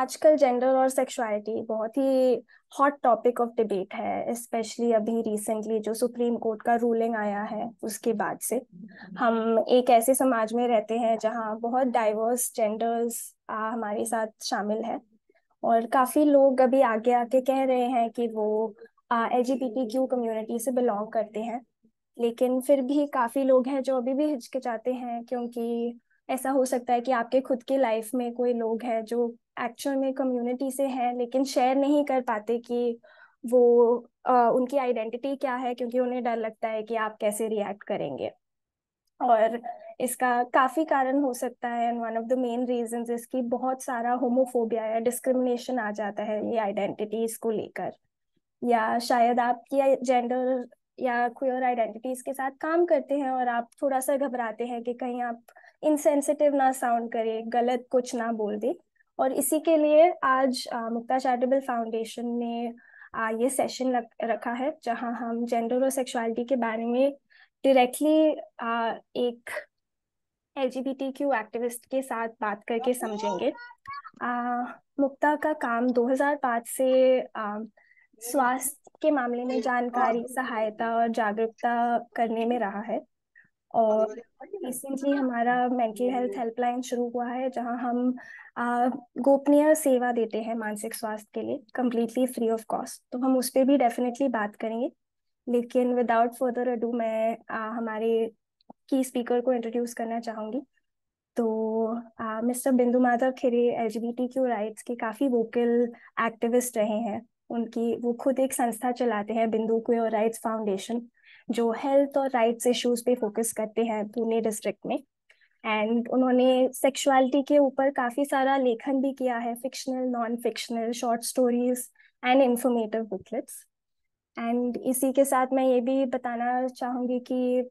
आजकल जेंडर और सेक्सुअलिटी बहुत ही हॉट टॉपिक ऑफ डिबेट है स्पेशली अभी रिसेंटली जो सुप्रीम कोर्ट का रूलिंग आया है उसके बाद से हम एक ऐसे समाज में रहते हैं जहाँ बहुत डाइवर्स जेंडर्स हमारे साथ शामिल है और काफी लोग अभी आगे आके कह रहे हैं कि वो एल जी कम्युनिटी से बिलोंग करते हैं लेकिन फिर भी काफी लोग हैं जो अभी भी हिचकिचाते हैं क्योंकि ऐसा हो सकता है कि आपके खुद की लाइफ में कोई लोग हैं जो एक्चुअल में कम्युनिटी से हैं लेकिन शेयर नहीं कर पाते कि वो आ, उनकी आइडेंटिटी क्या है क्योंकि उन्हें डर लगता है कि आप कैसे रिएक्ट करेंगे और इसका काफी कारण हो सकता है and one of the main reasons इसकी बहुत सारा होमोफोबिया या डिस्क्रिमिनेशन आ जाता है ये आइडेंटिटीज को लेकर या शायद आपकी जेंडर या क्वियर आइडेंटिटीज के साथ काम करते हैं और आप थोड़ा सा घबराते हैं कि कहीं आप इनसेंसिटिव ना साउंड करें गलत कुछ ना बोल दे और इसी के लिए आज मुक्ता चैरिटेबल फाउंडेशन ने आ, ये सेशन लग, रखा है जहां हम जेंडर और सेक्सुअलिटी के बारे में डायरेक्टली एक एल एक्टिविस्ट के साथ बात करके समझेंगे आ, मुक्ता का काम 2005 से स्वास्थ्य के मामले में जानकारी सहायता और जागरूकता करने में रहा है और रिसेंटली हमारा मेंटल हेल्थ हेल्पलाइन शुरू हुआ है जहां हम गोपनीय सेवा देते हैं मानसिक स्वास्थ्य के लिए कम्प्लीटली फ्री ऑफ कॉस्ट तो हम उस पर भी डेफिनेटली बात करेंगे लेकिन विदाउट फर्दर अडू मैं आ, हमारे की स्पीकर को इंट्रोड्यूस करना चाहूंगी तो mister Bindu Madhav Khare L G B T Q rights के काफ़ी वोकल एक्टिविस्ट रहे हैं उनकी वो खुद एक संस्था चलाते हैं बिंदु क्यू राइट्स फाउंडेशन जो हेल्थ और राइट्स इश्यूज पे फोकस करते हैं पुणे डिस्ट्रिक्ट में एंड उन्होंने सेक्सुअलिटी के ऊपर काफ़ी सारा लेखन भी किया है fictional non fictional short stories and informative booklets and इसी के साथ मैं ये भी बताना चाहूँगी कि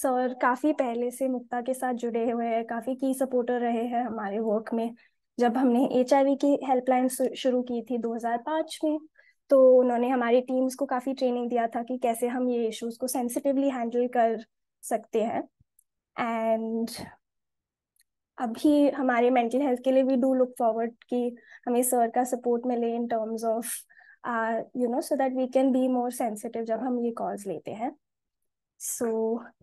सर काफ़ी पहले से मुक्ता के साथ जुड़े हुए हैं काफ़ी की सपोर्टर रहे हैं हमारे वर्क में जब हमने एच की हेल्पलाइन शुरू की थी 2005 में तो उन्होंने हमारी टीम्स को काफ़ी ट्रेनिंग दिया था कि कैसे हम ये इश्यूज को सेंसिटिवली हैंडल कर सकते हैं एंड अभी हमारे मेंटल हेल्थ के लिए वी डू लुक फॉरवर्ड कि हमें सर का सपोर्ट मिले in terms of you know so that we can be more sensitive जब हम ये कॉल्स लेते हैं so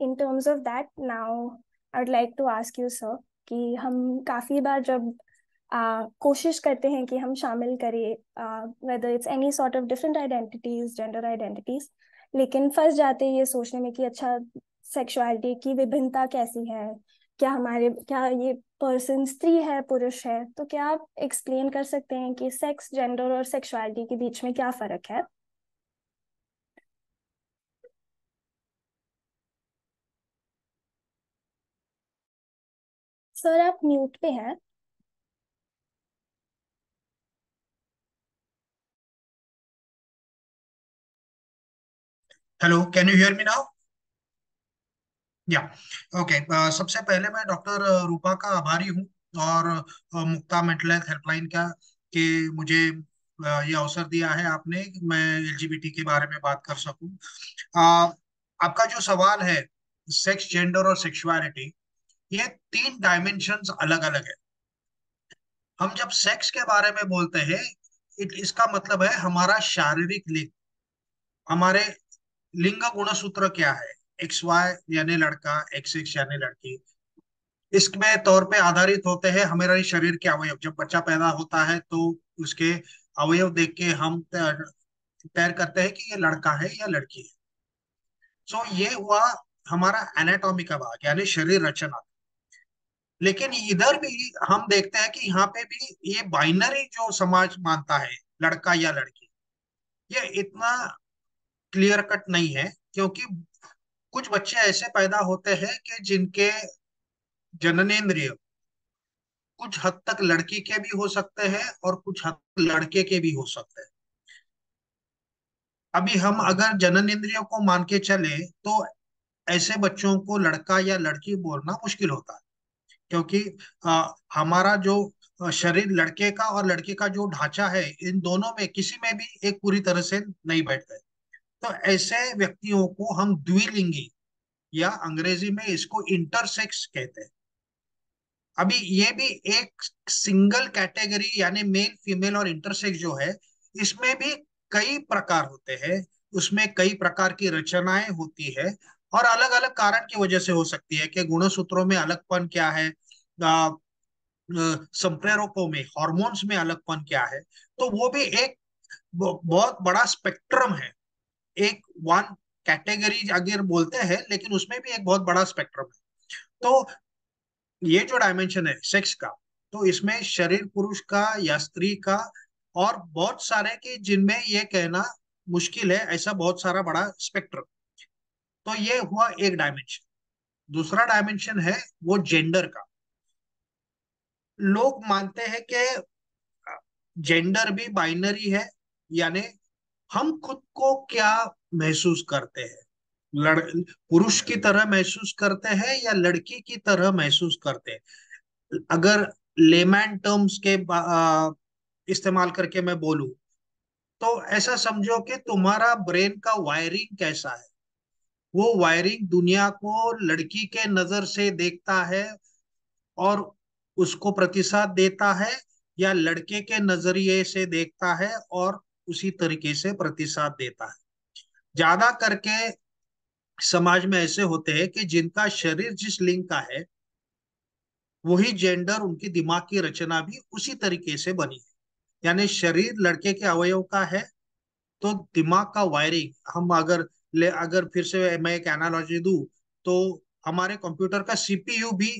in terms of that now I would like to ask you sir कि हम काफ़ी बार जब कोशिश करते हैं कि हम शामिल करें whether it's any sort of different identities gender identities लेकिन फंस जाते ये सोचने में कि अच्छा सेक्सुअलिटी की विभिन्नता कैसी है क्या हमारे क्या ये पर्सन स्त्री है पुरुष है तो क्या आप एक्सप्लेन कर सकते हैं कि सेक्स जेंडर और सेक्सुअलिटी के बीच में क्या फर्क है सर आप म्यूट पे हैं hello can you hear me now या ओके सबसे पहले मैं डॉक्टर uh, रूपा का आभारी हूँ और uh, Mukta mental health helpline का कि मुझे uh, ये अवसर दिया है आपने मैं एलजीबीटी के बारे में बात कर सकूं आपका जो सवाल है सेक्स जेंडर और सेक्सुअलिटी ये तीन डायमेंशंस अलग अलग है हम जब सेक्स के बारे में बोलते हैं इसका मतलब है हमारा शारीरिक लिंग हमारे लिंग गुण सूत्र क्या है एक्स वाई यानी लड़का एक्स एक्स यानी लड़की इसमें तौर पे आधारित होते हैं हमारे शरीर के अवयव जब बच्चा पैदा होता है तो उसके अवयव देख के हम तैर करते हैं कि ये लड़का है या लड़की है सो so, ये हुआ हमारा एनाटॉमी का भाग यानी शरीर रचना लेकिन इधर भी हम देखते हैं कि यहाँ पे भी ये बाइनरी जो समाज मानता है लड़का या लड़की ये इतना क्लियर कट नहीं है क्योंकि कुछ बच्चे ऐसे पैदा होते हैं कि जिनके जननेन्द्रिय कुछ हद तक लड़की के भी हो सकते हैं और कुछ हद तक लड़के के भी हो सकते हैं अभी हम अगर जनन इंद्रियों को मान के चले तो ऐसे बच्चों को लड़का या लड़की बोलना मुश्किल होता है क्योंकि आ, हमारा जो शरीर लड़के का और लड़की का जो ढांचा है इन दोनों में किसी में भी एक पूरी तरह से नहीं बैठता है तो ऐसे व्यक्तियों को हम द्विलिंगी या अंग्रेजी में इसको इंटरसेक्स कहते हैं अभी ये भी एक सिंगल कैटेगरी यानी मेल फीमेल और इंटरसेक्स जो है इसमें भी कई प्रकार होते हैं उसमें कई प्रकार की रचनाएं होती है और अलग अलग कारण की वजह से हो सकती है कि गुणसूत्रों में अलगपन क्या है संप्रेरकों में हॉर्मोन्स में अलगपन क्या है तो वो भी एक बहुत बड़ा स्पेक्ट्रम है एक वन कैटेगरी अगर बोलते हैं लेकिन उसमें भी एक बहुत बड़ा स्पेक्ट्रम है तो ये जो डायमेंशन है सेक्स का तो इसमें शरीर पुरुष का या स्त्री का और बहुत सारे की जिनमें ये कहना मुश्किल है ऐसा बहुत सारा बड़ा स्पेक्ट्रम तो ये हुआ एक डायमेंशन दूसरा डायमेंशन है वो जेंडर का लोग मानते हैं कि जेंडर भी बाइनरी है यानी हम खुद को क्या महसूस करते हैं लड़ पुरुष की तरह महसूस करते हैं या लड़की की तरह महसूस करते हैं अगर लेमैन टर्म्स के इस्तेमाल करके मैं बोलूं तो ऐसा समझो कि तुम्हारा ब्रेन का वायरिंग कैसा है वो वायरिंग दुनिया को लड़की के नजर से देखता है और उसको प्रतिसाद देता है या लड़के के नजरिए से देखता है और उसी तरीके से प्रतिसाद देता है ज्यादा करके समाज में ऐसे होते हैं कि जिनका शरीर जिस लिंग का है वही जेंडर उनके दिमाग की रचना भी उसी तरीके से बनी है यानी शरीर लड़के के अवयव का है तो दिमाग का वायरिंग हम अगर ले अगर फिर से मैं एक एनालॉजी दू तो हमारे कंप्यूटर का सीपीयू भी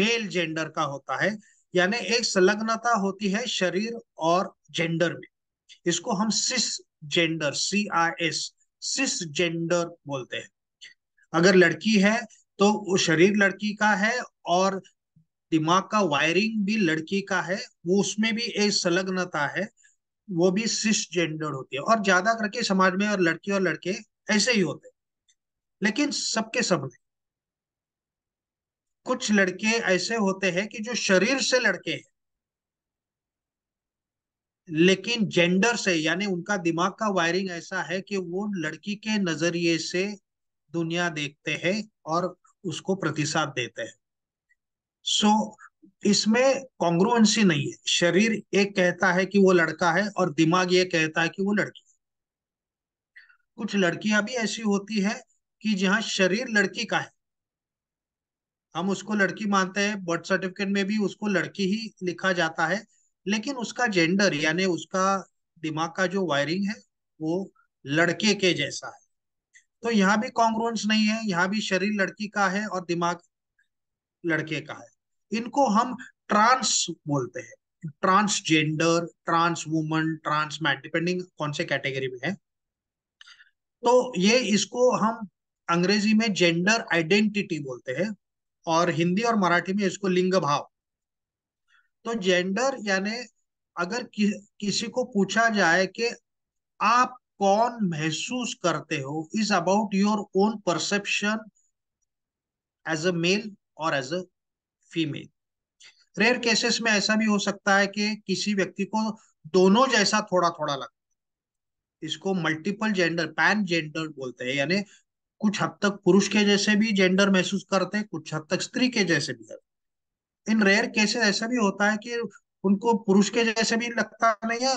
मेल जेंडर का होता है यानी एक संलग्नता होती है शरीर और जेंडर में इसको हम cis gender C I S cis gender बोलते हैं अगर लड़की है तो वो शरीर लड़की का है और दिमाग का वायरिंग भी लड़की का है वो उसमें भी एक संलग्नता है वो भी सिस जेंडर होती है और ज्यादा करके समाज में और लड़की और लड़के ऐसे ही होते हैं लेकिन सबके सब कुछ लड़के ऐसे होते हैं कि जो शरीर से लड़के हैं लेकिन जेंडर से यानी उनका दिमाग का वायरिंग ऐसा है कि वो लड़की के नजरिए से दुनिया देखते हैं और उसको प्रतिसाद देते हैं सो so, इसमें कॉन्ग्रुएंसी नहीं है शरीर एक कहता है कि वो लड़का है और दिमाग ये कहता है कि वो लड़की है कुछ लड़कियां भी ऐसी होती है कि जहां शरीर लड़की का है हम उसको लड़की मानते हैं बर्थ सर्टिफिकेट में भी उसको लड़की ही लिखा जाता है लेकिन उसका जेंडर यानी उसका दिमाग का जो वायरिंग है वो लड़के के जैसा है तो यहाँ भी कॉन्ग्रोन्स नहीं है यहाँ भी शरीर लड़की का है और दिमाग लड़के का है इनको हम ट्रांस बोलते हैं transgender trans woman trans man depending कौन से कैटेगरी में है तो ये इसको हम अंग्रेजी में जेंडर आइडेंटिटी बोलते हैं और हिंदी और मराठी में इसको लिंग भाव तो जेंडर यानी अगर कि, किसी को पूछा जाए कि आप कौन महसूस करते हो is about your own perception as a male और as a female rare cases में ऐसा भी हो सकता है कि किसी व्यक्ति को दोनों जैसा थोड़ा थोड़ा लगता इसको मल्टीपल जेंडर पैन जेंडर बोलते हैं यानी कुछ हद तक पुरुष के जैसे भी जेंडर महसूस करते हैं कुछ हद तक स्त्री के जैसे भी करते इन रेयर केसेस ऐसा भी होता है कि उनको पुरुष के जैसे भी लगता नहीं है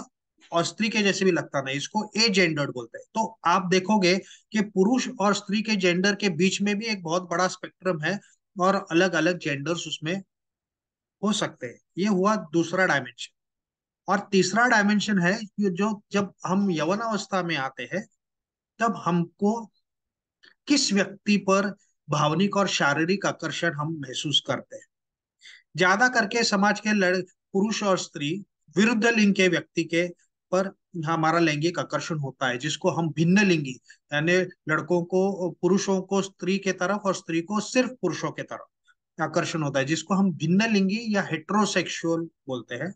और स्त्री के जैसे भी लगता नहीं इसको ए जेंडर्ड बोलते हैं तो आप देखोगे कि पुरुष और स्त्री के जेंडर के बीच में भी एक बहुत बड़ा स्पेक्ट्रम है और अलग अलग जेंडर्स उसमें हो सकते हैं ये हुआ दूसरा डायमेंशन और तीसरा डायमेंशन है कि जो जब हम यवनावस्था में आते हैं तब हमको किस व्यक्ति पर भावनिक और शारीरिक आकर्षण हम महसूस करते हैं ज्यादा करके समाज के लड़ पुरुष और स्त्री विरुद्ध लिंग के व्यक्ति के पर हमारा लैंगिक आकर्षण होता है जिसको हम भिन्न लिंगी यानी लड़कों को पुरुषों को स्त्री के तरफ और स्त्री को सिर्फ पुरुषों के तरफ आकर्षण होता है जिसको हम भिन्न लिंगी या हेट्रोसेक्सुअल बोलते हैं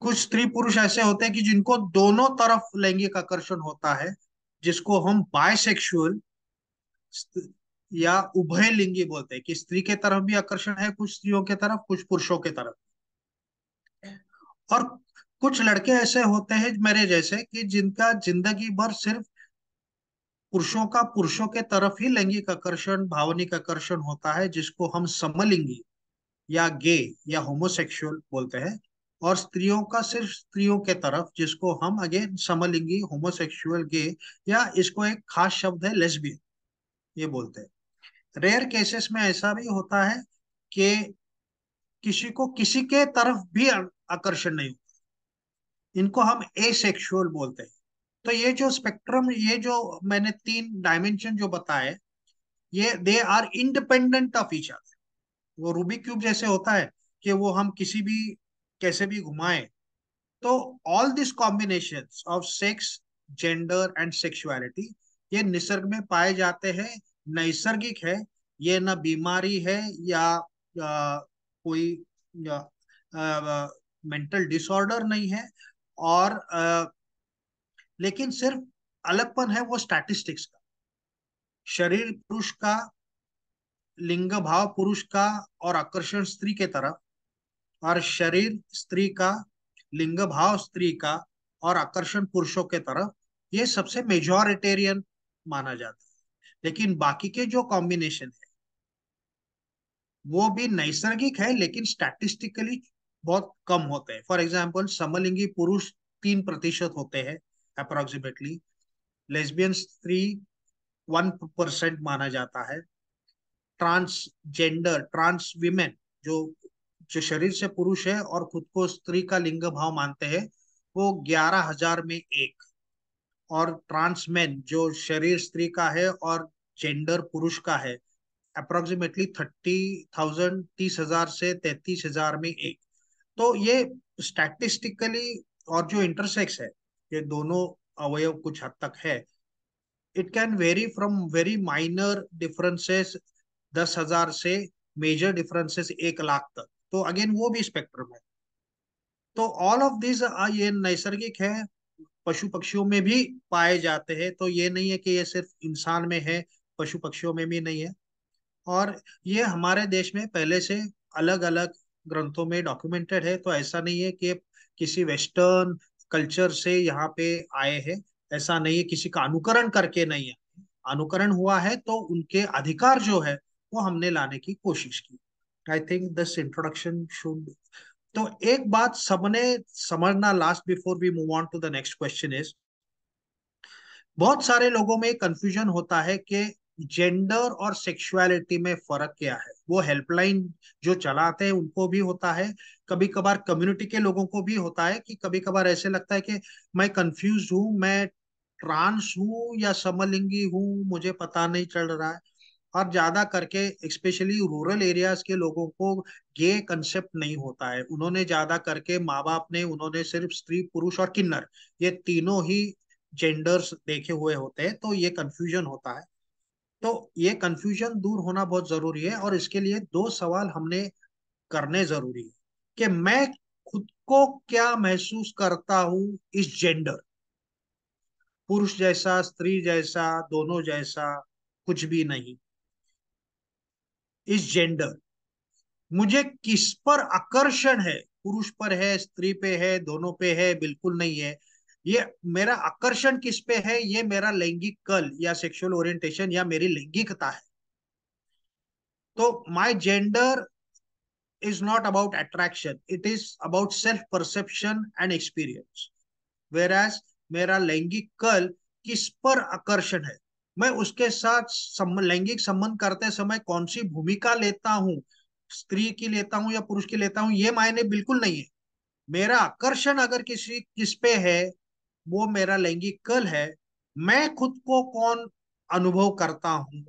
कुछ स्त्री पुरुष ऐसे होते हैं कि जिनको दोनों तरफ लैंगिक आकर्षण होता है जिसको हम बायसेक्सुअल या उभय लिंगी बोलते हैं कि स्त्री के तरफ भी आकर्षण है कुछ स्त्रियों के तरफ कुछ पुरुषों के तरफ और कुछ लड़के ऐसे होते हैं मेरे जैसे कि जिनका जिंदगी भर सिर्फ पुरुषों का पुरुषों के तरफ ही लैंगिक आकर्षण भावनिक आकर्षण होता है जिसको हम समलिंगी या गे या होमोसेक्सुअल बोलते हैं और स्त्रियों का सिर्फ स्त्रियों के तरफ जिसको हम अगेन समलिंगी होमोसेक्सुअल गे या इसको एक खास शब्द है लेस्बियन ये बोलते हैं रेयर केसेस में ऐसा भी होता है कि किसी को किसी के तरफ भी आकर्षण नहीं होता इनको हम एसेक्सुअल बोलते हैं तो ये जो स्पेक्ट्रम ये जो मैंने तीन डायमेंशन जो बताए ये they are independent of each other वो रूबी क्यूब जैसे होता है कि वो हम किसी भी कैसे भी घुमाए तो all this combination of sex gender and sexuality ये निसर्ग में पाए जाते हैं नैसर्गिक है ये न बीमारी है या आ, कोई मेंटल डिसऑर्डर नहीं है और आ, लेकिन सिर्फ अलगपन है वो स्टैटिस्टिक्स का शरीर पुरुष का लिंग भाव पुरुष का और आकर्षण स्त्री के तरफ और शरीर स्त्री का लिंग भाव स्त्री का और आकर्षण पुरुषों के तरफ ये सबसे मेजोरिटेरियन माना जाता है लेकिन बाकी के जो कॉम्बिनेशन है वो भी नैसर्गिक है लेकिन स्टैटिस्टिकली बहुत कम होते हैं फॉर एग्जाम्पल समलिंगी पुरुष तीन प्रतिशत होते हैं approximately lesbians three one percent माना जाता है ट्रांसजेंडर ट्रांस विमेन जो जो शरीर से पुरुष है और खुद को स्त्री का लिंग भाव मानते हैं वो ग्यारह हजार में एक और ट्रांसमैन जो शरीर स्त्री का है और जेंडर पुरुष का है अप्रोक्सीमेटली थर्टी थाउजेंड तीस हजार से तैतीस हजार में एक तो ये स्टैटिस्टिकली और जो इंटरसेक्स है ये दोनों अवयव कुछ हद तक है it can vary from very minor differences दस हजार से मेजर डिफरेंसेस एक लाख तक तो अगेन वो भी स्पेक्ट्रम है तो ऑल ऑफ दिस ये नैसर्गिक है पशु पक्षियों में भी पाए जाते हैं तो ये नहीं है कि ये सिर्फ इंसान में है पशु पक्षियों में भी नहीं है और ये हमारे देश में पहले से अलग अलग ग्रंथों में डॉक्यूमेंटेड है तो ऐसा नहीं है कि किसी वेस्टर्न कल्चर से यहाँ पे आए हैं ऐसा नहीं है किसी का अनुकरण करके नहीं है अनुकरण हुआ है तो उनके अधिकार जो है वो हमने लाने की कोशिश की I think this introduction should तो एक बात सबने समझना last before we move on to the next question is बहुत सारे लोगों में कंफ्यूजन होता है कि जेंडर और सेक्सुअलिटी में फर्क क्या है वो हेल्पलाइन जो चलाते हैं उनको भी होता है कभी कभार कम्युनिटी के लोगों को भी होता है कि कभी कभार ऐसे लगता है कि मैं कंफ्यूज हूँ मैं ट्रांस हूँ या समलिंगी हूं मुझे पता नहीं चल रहा है और ज्यादा करके स्पेशली रूरल एरियाज के लोगों को ये कंसेप्ट नहीं होता है उन्होंने ज्यादा करके माँ बाप ने उन्होंने सिर्फ स्त्री पुरुष और किन्नर ये तीनों ही जेंडर्स देखे हुए होते हैं तो ये कंफ्यूजन होता है तो ये कंफ्यूजन दूर होना बहुत जरूरी है और इसके लिए दो सवाल हमने करने जरूरी है कि मैं खुद को क्या महसूस करता हूं इस जेंडर पुरुष जैसा स्त्री जैसा दोनों जैसा कुछ भी नहीं इज जेंडर मुझे किस पर आकर्षण है पुरुष पर है स्त्री पे है दोनों पे है बिल्कुल नहीं है ये मेरा आकर्षण किस पे है ये मेरा लैंगिक कल या सेक्सुअल ओरिएंटेशन या मेरी लैंगिकता है तो my gender is not about attraction it is about self perception and experience whereas मेरा लैंगिक कल किस पर आकर्षण है मैं उसके साथ लैंगिक संबंध करते समय कौन सी भूमिका लेता हूँ स्त्री की लेता हूँ या पुरुष की लेता हूँ ये मायने बिल्कुल नहीं है मेरा आकर्षण अगर किसी किस पे है वो मेरा लैंगिक कल है मैं खुद को कौन अनुभव करता हूँ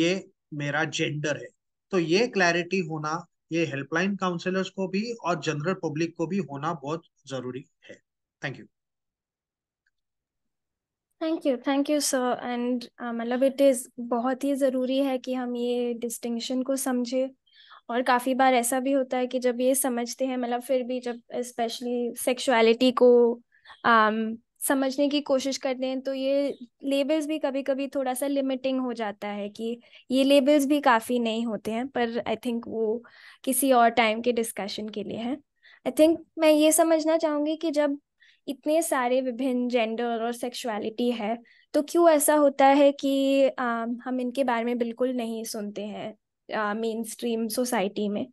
ये मेरा जेंडर है तो ये क्लैरिटी होना ये हेल्पलाइन काउंसलर्स को भी और जनरल पब्लिक को भी होना बहुत जरूरी है thank you thank you thank you sir and मतलब इट इज़ बहुत ही ज़रूरी है कि हम ये डिस्टिंगशन को समझें और काफ़ी बार ऐसा भी होता है कि जब ये समझते हैं मतलब फिर भी जब स्पेशली सेक्सुअलिटी को um, समझने की कोशिश करते हैं तो ये लेबल्स भी कभी कभी थोड़ा सा लिमिटिंग हो जाता है कि ये लेबल्स भी काफ़ी नहीं होते हैं पर आई थिंक वो किसी और टाइम के डिस्कशन के लिए है आई थिंक मैं ये समझना चाहूँगी कि जब इतने सारे विभिन्न जेंडर और सेक्सुअलिटी है तो क्यों ऐसा होता है कि आ, हम इनके बारे में बिल्कुल नहीं सुनते हैं मेन स्ट्रीम सोसाइटी में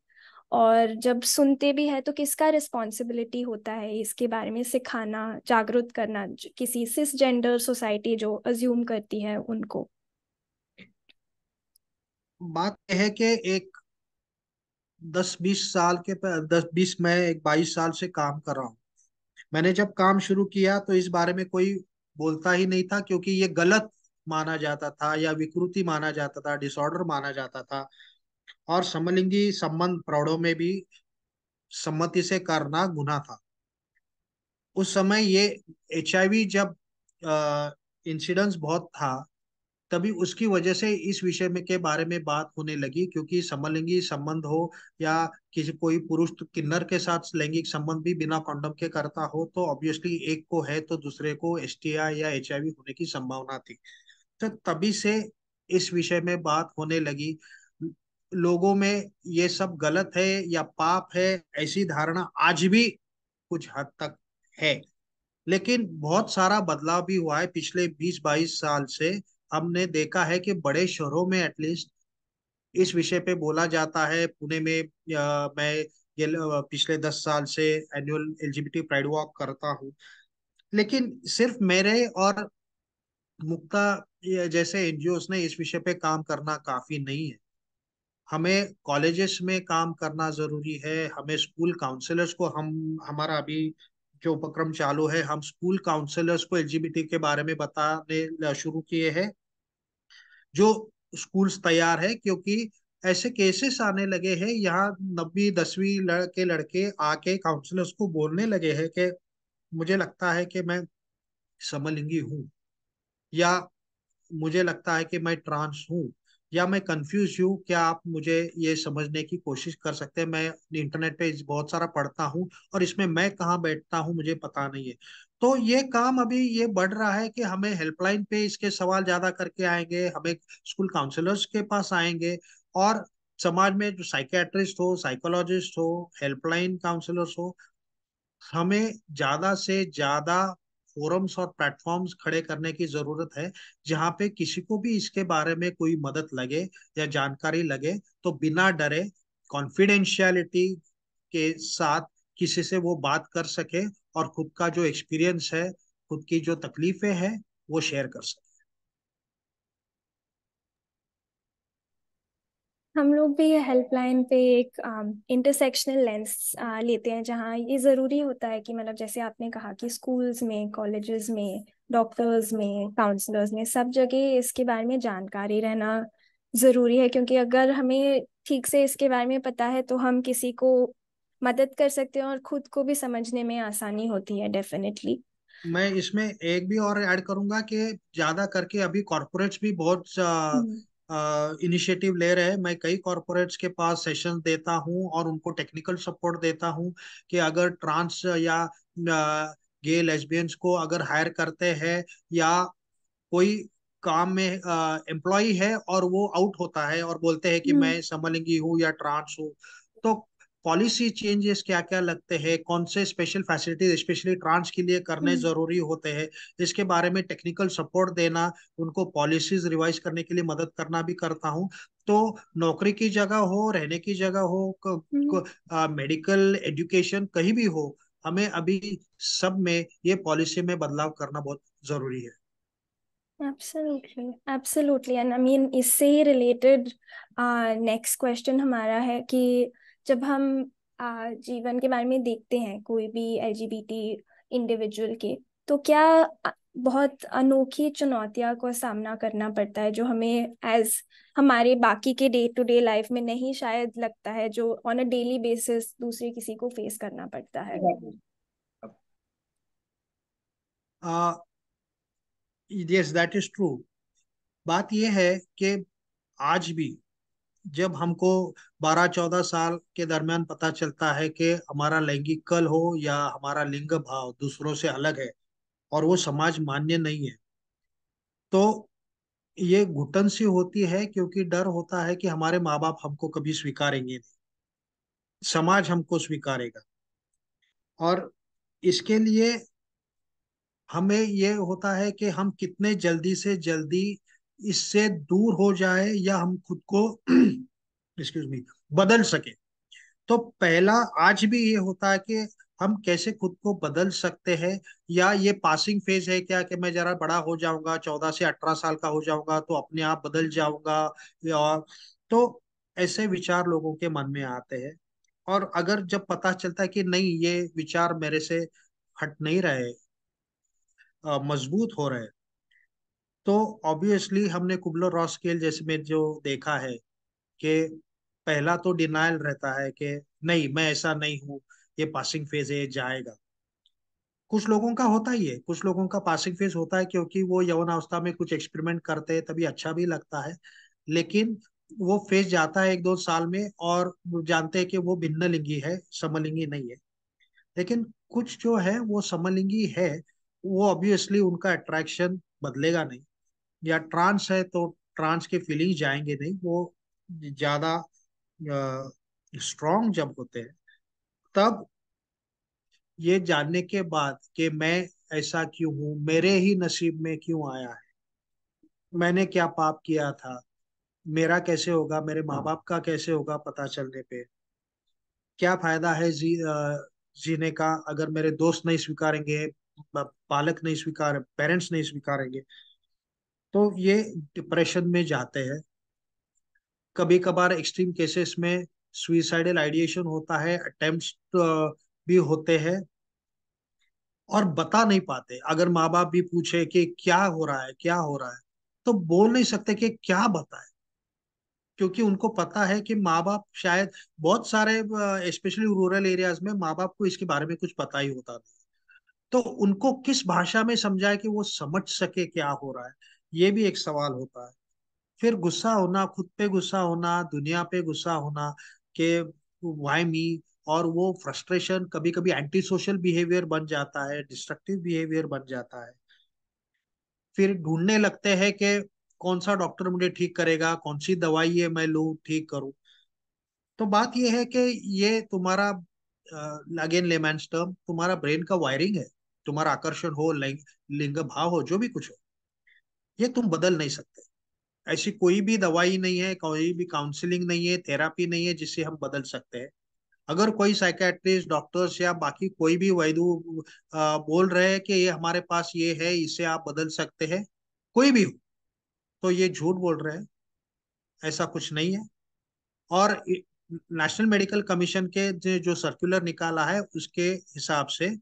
और जब सुनते भी है तो किसका रिस्पॉन्सिबिलिटी होता है इसके बारे में सिखाना जागरूक करना किसी सिस जेंडर सोसाइटी जो अज्यूम करती है उनको बात यह है कि एक दस बीस साल के दस बीस मैं एक बाईस साल से काम कर रहा हूँ मैंने जब काम शुरू किया तो इस बारे में कोई बोलता ही नहीं था क्योंकि ये गलत माना जाता था या विकृति माना जाता था डिसऑर्डर माना जाता था और समलिंगी संबंध प्रौढ़ों में भी सम्मति से करना गुना था उस समय ये एच जब इंसिडेंस बहुत था तभी उसकी वजह से इस विषय में के बारे में बात होने लगी क्योंकि समलिंगी संबंध हो या किसी कोई पुरुष तो किन्नर के साथ लैंगिक संबंध भी बिना कॉन्डम के करता हो तो ऑब्वियसली एक को है तो दूसरे को एस या एच होने की संभावना थी तो तभी से इस विषय में बात होने लगी लोगों में ये सब गलत है या पाप है ऐसी धारणा आज भी कुछ हद तक है लेकिन बहुत सारा बदलाव भी हुआ है पिछले 20-22 साल से हमने देखा है कि बड़े शहरों में एटलीस्ट इस विषय पे बोला जाता है पुणे में आ, मैं ये पिछले दस साल से एनुअल एलजीबीटी प्राइड वॉक करता हूँ लेकिन सिर्फ मेरे और मुक्ता जैसे एनजीओ ने इस विषय पे काम करना काफी नहीं है हमें कॉलेजेस में काम करना जरूरी है हमें स्कूल काउंसलर्स को हम हमारा अभी जो उपक्रम चालू है हम स्कूल काउंसलर्स को एलजीबीटी के बारे में बताने शुरू किए हैं जो स्कूल्स तैयार है क्योंकि ऐसे केसेस आने लगे हैं यहाँ नब्बे दसवीं लड़के लड़के आके काउंसलर्स को बोलने लगे हैं कि मुझे लगता है कि मैं समलिंगी हूँ या मुझे लगता है कि मैं ट्रांस हूँ या मैं कंफ्यूज हूँ क्या आप मुझे ये समझने की कोशिश कर सकते हैं मैं इंटरनेट पे बहुत सारा पढ़ता हूँ और इसमें मैं कहाँ बैठता हूँ मुझे पता नहीं है तो ये काम अभी ये बढ़ रहा है कि हमें हेल्पलाइन पे इसके सवाल ज्यादा करके आएंगे हमें स्कूल काउंसलर्स के पास आएंगे और समाज में जो साइकेट्रिस्ट हो साइकोलॉजिस्ट हो हेल्पलाइन काउंसलर्स हो हमें ज्यादा से ज्यादा फोरम्स और प्लेटफॉर्म्स खड़े करने की जरूरत है जहाँ पे किसी को भी इसके बारे में कोई मदद लगे या जानकारी लगे तो बिना डरे कॉन्फिडेंशियलिटी के साथ किसी से वो बात कर सके और खुद का जो एक्सपीरियंस है खुद की जो तकलीफें हैं वो शेयर कर सके हम लोग भी हेल्पलाइन पे एक इंटरसेक्शनल लेंस लेते हैं जहाँ ये ज़रूरी होता है कि मतलब जैसे आपने कहा कि स्कूल्स में कॉलेजेस में डॉक्टर्स में काउंसलर्स में सब जगह इसके बारे में जानकारी रहना ज़रूरी है क्योंकि अगर हमें ठीक से इसके बारे में पता है तो हम किसी को मदद कर सकते हैं और खुद को भी समझने में आसानी होती है डेफिनेटली मैं इसमें एक भी और ऐड करूंगा कि ज्यादा करके अभी कॉर्पोरेट्स भी बहुत हम्म। इनिशिएटिव ले रहे हैं मैं कई कॉरपोरेट्स के पास सेशन देता हूं और उनको टेक्निकल सपोर्ट देता हूँ कि अगर ट्रांस या गे लेस्बियंस को अगर हायर करते हैं या कोई काम में एम्प्लॉय है और वो आउट होता है और बोलते हैं कि हम्म। मैं समलिंगी हूँ या ट्रांस हूँ तो पॉलिसी चेंजेस क्या क्या लगते हैं कौन से स्पेशल फैसिलिटीज स्पेशली ट्रांस के लिए करने हम्म। जरूरी होते हैं इसके बारे में टेक्निकल सपोर्ट देना उनको पॉलिसीज रिवाइज करने के लिए मदद करना भी करता हूँ तो नौकरी की जगह हो रहने की जगह हो क, हम्म। क, आ, मेडिकल एजुकेशन कहीं भी हो हमें अभी सब में ये पॉलिसी में बदलाव करना बहुत जरूरी है absolutely absolutely and I mean इससे ही रिलेटेड नेक्स्ट क्वेश्चन हमारा है कि जब हम आ, जीवन के बारे में देखते हैं कोई भी एल इंडिविजुअल के तो क्या बहुत अनोखी चुनौतियां को सामना करना पड़ता है जो हमें एज हमारे बाकी के डे टू डे लाइफ में नहीं शायद लगता है जो ऑन अ डेली बेसिस दूसरे किसी को फेस करना पड़ता है यस दैट इज ट्रू बात यह है कि आज भी जब हमको 12-14 साल के दरमियान पता चलता है कि हमारा लैंगिक कल हो या हमारा लिंग भाव दूसरों से अलग है और वो समाज मान्य नहीं है तो ये घुटन सी होती है क्योंकि डर होता है कि हमारे माँ बाप हमको कभी स्वीकारेंगे नहीं समाज हमको स्वीकारेगा और इसके लिए हमें ये होता है कि हम कितने जल्दी से जल्दी इससे दूर हो जाए या हम खुद को एक्सक्यूज मी बदल सके तो पहला आज भी ये होता है कि हम कैसे खुद को बदल सकते हैं या ये पासिंग फेज है क्या कि मैं जरा बड़ा हो जाऊंगा चौदह से अठारह साल का हो जाऊंगा तो अपने आप बदल जाऊंगा और तो ऐसे विचार लोगों के मन में आते हैं और अगर जब पता चलता है कि नहीं ये विचार मेरे से हट नहीं रहे मजबूत हो रहे तो ऑब्वियसली हमने कुबलो रॉस स्केल जैसे में जो देखा है कि पहला तो डिनाइल रहता है कि नहीं मैं ऐसा नहीं हूँ ये पासिंग फेज है जाएगा कुछ लोगों का होता ही है कुछ लोगों का पासिंग फेज होता है क्योंकि वो यवन अवस्था में कुछ एक्सपेरिमेंट करते हैं तभी अच्छा भी लगता है लेकिन वो फेज जाता है एक दो साल में और जानते हैं कि वो भिन्न लिंगी है समलिंगी नहीं है लेकिन कुछ जो है वो समलिंगी है वो ऑब्वियसली उनका अट्रैक्शन बदलेगा नहीं या ट्रांस है तो ट्रांस के फीलिंग जाएंगे नहीं वो ज्यादा स्ट्रॉन्ग जब होते हैं तब ये जानने के बाद कि मैं ऐसा क्यों हूं मेरे ही नसीब में क्यों आया है मैंने क्या पाप किया था मेरा कैसे होगा मेरे हाँ। माँ बाप का कैसे होगा पता चलने पे क्या फायदा है जी जीने का अगर मेरे दोस्त नहीं स्वीकारेंगे पालक नहीं स्वीकार पेरेंट्स नहीं स्वीकारेंगे तो ये डिप्रेशन में जाते हैं कभी कभार एक्सट्रीम केसेस में सुइसाइडल आइडिएशन होता है अटेम्प्ट भी होते हैं और बता नहीं पाते अगर माँ बाप भी पूछे कि क्या हो रहा है क्या हो रहा है तो बोल नहीं सकते कि क्या बताए क्योंकि उनको पता है कि माँ बाप शायद बहुत सारे स्पेशली रूरल एरियाज में माँ बाप को इसके बारे में कुछ पता ही होता नहीं तो उनको किस भाषा में समझाए कि वो समझ सके क्या हो रहा है ये भी एक सवाल होता है फिर गुस्सा होना खुद पे गुस्सा होना दुनिया पे गुस्सा होना के वाई मी और वो फ्रस्ट्रेशन कभी कभी एंटी सोशल बिहेवियर बन जाता है डिस्ट्रक्टिव बिहेवियर बन जाता है फिर ढूंढने लगते हैं कि कौन सा डॉक्टर मुझे ठीक करेगा कौन सी दवाई है मैं लू ठीक करूं तो बात यह है कि ये तुम्हारा अगेन लेमैन टर्म तुम्हारा ब्रेन का वायरिंग है तुम्हारा आकर्षण हो लिंग, लिंग भाव हो जो भी कुछ हो ये तुम बदल नहीं सकते ऐसी कोई भी दवाई नहीं है कोई भी काउंसलिंग नहीं है थेरापी नहीं है जिससे हम बदल सकते हैं अगर कोई साइकेट्रिस्ट डॉक्टर्स या बाकी कोई भी वैद्य बोल रहे हैं कि ये हमारे पास ये है इसे आप बदल सकते हैं कोई भी हो तो ये झूठ बोल रहे हैं ऐसा कुछ नहीं है और नेशनल मेडिकल कमीशन के जो सर्कुलर निकाला है उसके हिसाब से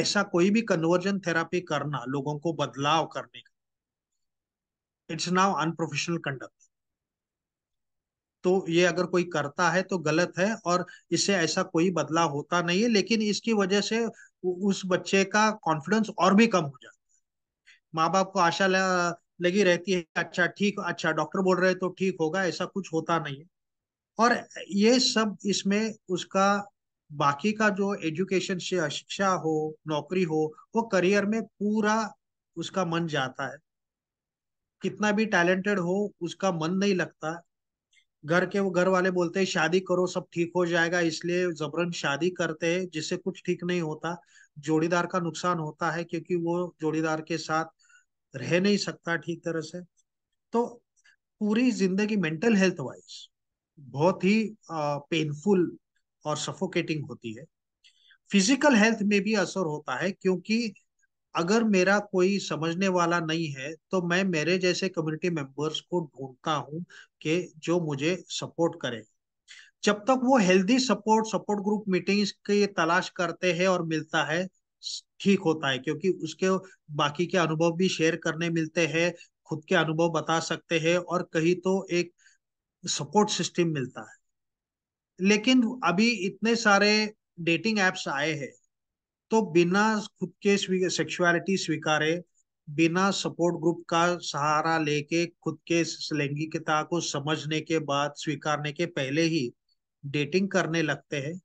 ऐसा कोई भी कन्वर्जन थेरापी करना लोगों को बदलाव करने इट्स नाउ अनप्रोफेशनल कंडक्ट तो ये अगर कोई करता है तो गलत है और इससे ऐसा कोई बदलाव होता नहीं है लेकिन इसकी वजह से उस बच्चे का कॉन्फिडेंस और भी कम हो जाता है माँ बाप को आशा लगी रहती है अच्छा ठीक अच्छा डॉक्टर बोल रहे तो ठीक होगा ऐसा कुछ होता नहीं है और ये सब इसमें उसका बाकी का जो एजुकेशन शिक्षा हो नौकरी हो वो करियर में पूरा उसका मन जाता है कितना भी टैलेंटेड हो उसका मन नहीं लगता घर के वो घर वाले बोलते हैं शादी करो सब ठीक हो जाएगा इसलिए जबरन शादी करते हैं जिससे कुछ ठीक नहीं होता जोड़ीदार का नुकसान होता है क्योंकि वो जोड़ीदार के साथ रह नहीं सकता ठीक तरह से तो पूरी जिंदगी मेंटल हेल्थ वाइज बहुत ही पेनफुल और सफोकेटिंग होती है फिजिकल हेल्थ में भी असर होता है क्योंकि अगर मेरा कोई समझने वाला नहीं है तो मैं मेरे जैसे कम्युनिटी मेंबर्स को ढूंढता हूँ कि जो मुझे सपोर्ट करे जब तक वो healthy support support group meetings की तलाश करते हैं और मिलता है ठीक होता है क्योंकि उसके बाकी के अनुभव भी शेयर करने मिलते हैं खुद के अनुभव बता सकते हैं और कहीं तो एक सपोर्ट सिस्टम मिलता है लेकिन अभी इतने सारे डेटिंग एप्स आए हैं तो बिना खुद के सेक्सुअलिटी स्वीकारे बिना सपोर्ट ग्रुप का सहारा लेके खुद के लैंगिकता को समझने के बाद स्वीकारने के पहले ही डेटिंग करने लगते हैं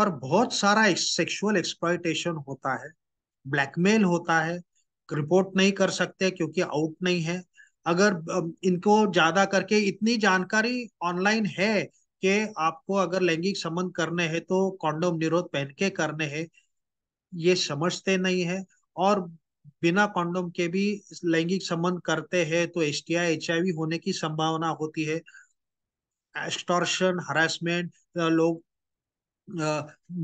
और बहुत सारा सेक्सुअल एक्सप्लॉयटेशन होता है ब्लैकमेल होता है रिपोर्ट नहीं कर सकते क्योंकि आउट नहीं है अगर इनको ज्यादा करके इतनी जानकारी ऑनलाइन है कि आपको अगर लैंगिक संबंध करने हैं तो कॉन्डोम निरोध पहन के करने हैं ये समझते नहीं है और बिना कॉन्डोम के भी लैंगिक संबंध करते हैं तो S T I H I होने की संभावना होती है एक्सटॉर्शन हरासमेंट लोग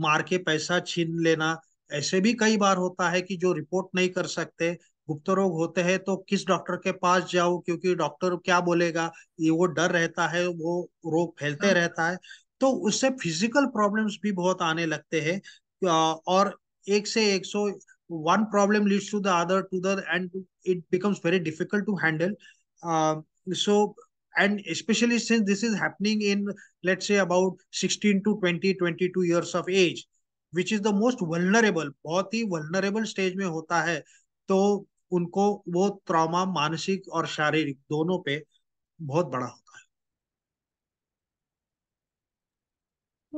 मार के पैसा छीन लेना ऐसे भी कई बार होता है कि जो रिपोर्ट नहीं कर सकते गुप्त रोग होते हैं तो किस डॉक्टर के पास जाओ क्योंकि डॉक्टर क्या बोलेगा ये वो डर रहता है वो रोग फैलते हाँ। रहता है तो उससे फिजिकल प्रॉब्लम्स भी बहुत आने लगते हैं और एक से एक so one problem leads to the other to the and it becomes very difficult to handle so and specially since this is happening in let's say about sixteen to twenty twenty two of age which is the most vulnerable बहुत ही vulnerable stage में होता है तो उनको वो trauma मानसिक और शारीरिक दोनों पे बहुत बड़ा होता है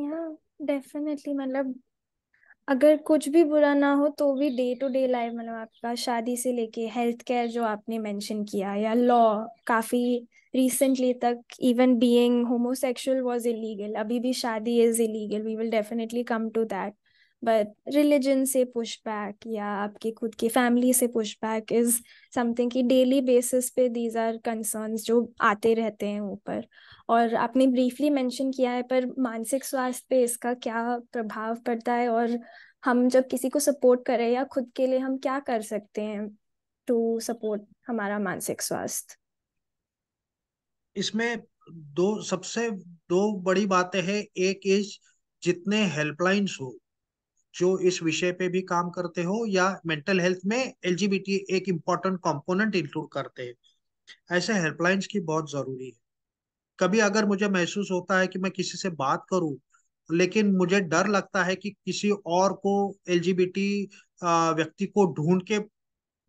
या डेफिनेटली मतलब अगर कुछ भी बुरा ना हो तो भी डे टू डे लाइफ मतलब आपका शादी से लेके हेल्थ केयर जो आपने मेंशन किया या लॉ काफी रिसेंटली तक even being homosexual was illegal अभी भी शादी is illegal we will definitely come to that but religion से पुश बैक या आपके खुद की फैमिली से पुश बैक इज समथिंग की डेली बेसिस पे दीज आर कंसर्न जो आते रहते हैं ऊपर और आपने ब्रीफली मेंशन किया है पर मानसिक स्वास्थ्य पे इसका क्या प्रभाव पड़ता है और हम जब किसी को सपोर्ट करें या खुद के लिए हम क्या कर सकते हैं टू सपोर्ट हमारा मानसिक स्वास्थ्य इसमें दो सबसे दो बड़ी बातें हैं एक इज जितने हेल्पलाइंस हो जो इस विषय पे भी काम करते हो या मेंटल हेल्थ में एलजीबीटी एक इम्पोर्टेंट कंपोनेंट इंक्लूड करते हैं ऐसे हेल्पलाइंस की बहुत जरूरी है कभी अगर मुझे महसूस होता है कि मैं किसी से बात करूं लेकिन मुझे डर लगता है कि किसी और को एल व्यक्ति को ढूंढ के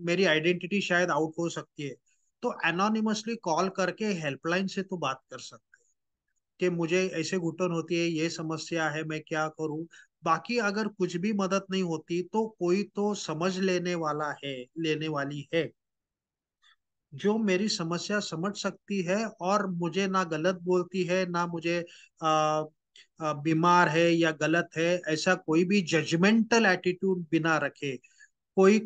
मेरी आइडेंटिटी शायद आउट हो सकती है तो एनोनिमसली कॉल करके हेल्पलाइन से तो बात कर सकते कि मुझे ऐसे घुटन होती है ये समस्या है मैं क्या करूं बाकी अगर कुछ भी मदद नहीं होती तो कोई तो समझ लेने वाला है लेने वाली है जो मेरी समस्या समझ सकती है और मुझे ना गलत बोलती है ना मुझे बीमार है या गलत है ऐसा कोई भी जजमेंटल एटीट्यूड बिना रखे कोई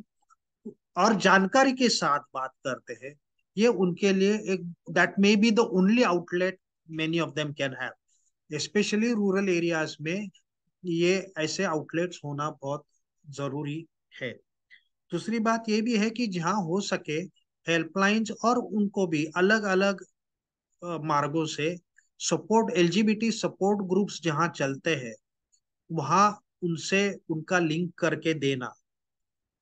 और जानकारी के साथ बात करते हैं ये उनके लिए एक that may be the only outlet many of them can have specially rural areas में ये ऐसे आउटलेट्स होना बहुत जरूरी है दूसरी बात ये भी है कि जहाँ हो सके हेल्पलाइंस और उनको भी अलग अलग मार्गों से सपोर्ट एलजीबीटी सपोर्ट ग्रुप्स जहां चलते हैं वहां उनसे उनका लिंक करके देना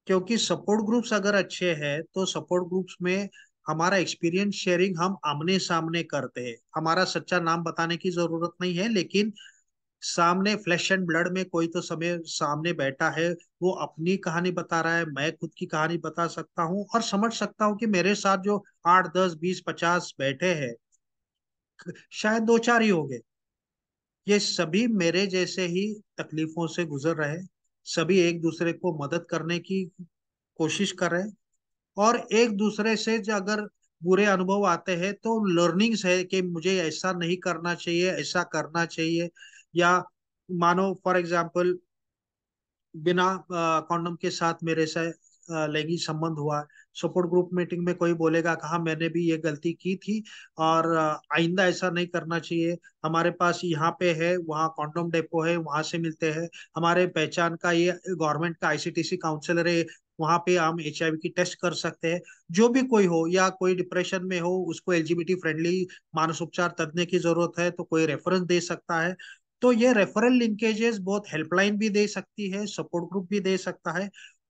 क्योंकि सपोर्ट ग्रुप्स अगर अच्छे हैं तो सपोर्ट ग्रुप्स में हमारा एक्सपीरियंस शेयरिंग हम आमने सामने करते हैं हमारा सच्चा नाम बताने की जरूरत नहीं है लेकिन सामने फ्लैश एंड ब्लड में कोई तो समय सामने बैठा है वो अपनी कहानी बता रहा है मैं खुद की कहानी बता सकता हूँ और समझ सकता हूँ कि मेरे साथ जो आठ दस बीस पचास बैठे हैं शायद दो चार ही गए ये सभी मेरे जैसे ही तकलीफों से गुजर रहे सभी एक दूसरे को मदद करने की कोशिश कर रहे और एक दूसरे से अगर बुरे अनुभव आते हैं तो लर्निंग्स है कि मुझे ऐसा नहीं करना चाहिए ऐसा करना चाहिए या मानो फॉर एग्जाम्पल बिना कॉन्डम के साथ मेरे से लैंगिक संबंध हुआ सपोर्ट ग्रुप मीटिंग में कोई बोलेगा कहा मैंने भी ये गलती की थी और आइंदा ऐसा नहीं करना चाहिए हमारे पास यहाँ पे है वहाँ कॉन्डोम डेपो है वहां से मिलते हैं हमारे पहचान का ये गवर्नमेंट का आईसीटीसी काउंसिलर है वहाँ पे हम एच की टेस्ट कर सकते हैं जो भी कोई हो या कोई डिप्रेशन में हो उसको एलजीबीटी फ्रेंडली मानस उपचार तदने की जरूरत है तो कोई रेफरेंस दे सकता है तो ये रेफरल लिंकेजेस बहुत हेल्पलाइन भी दे सकती है सपोर्ट ग्रुप भी दे सकता है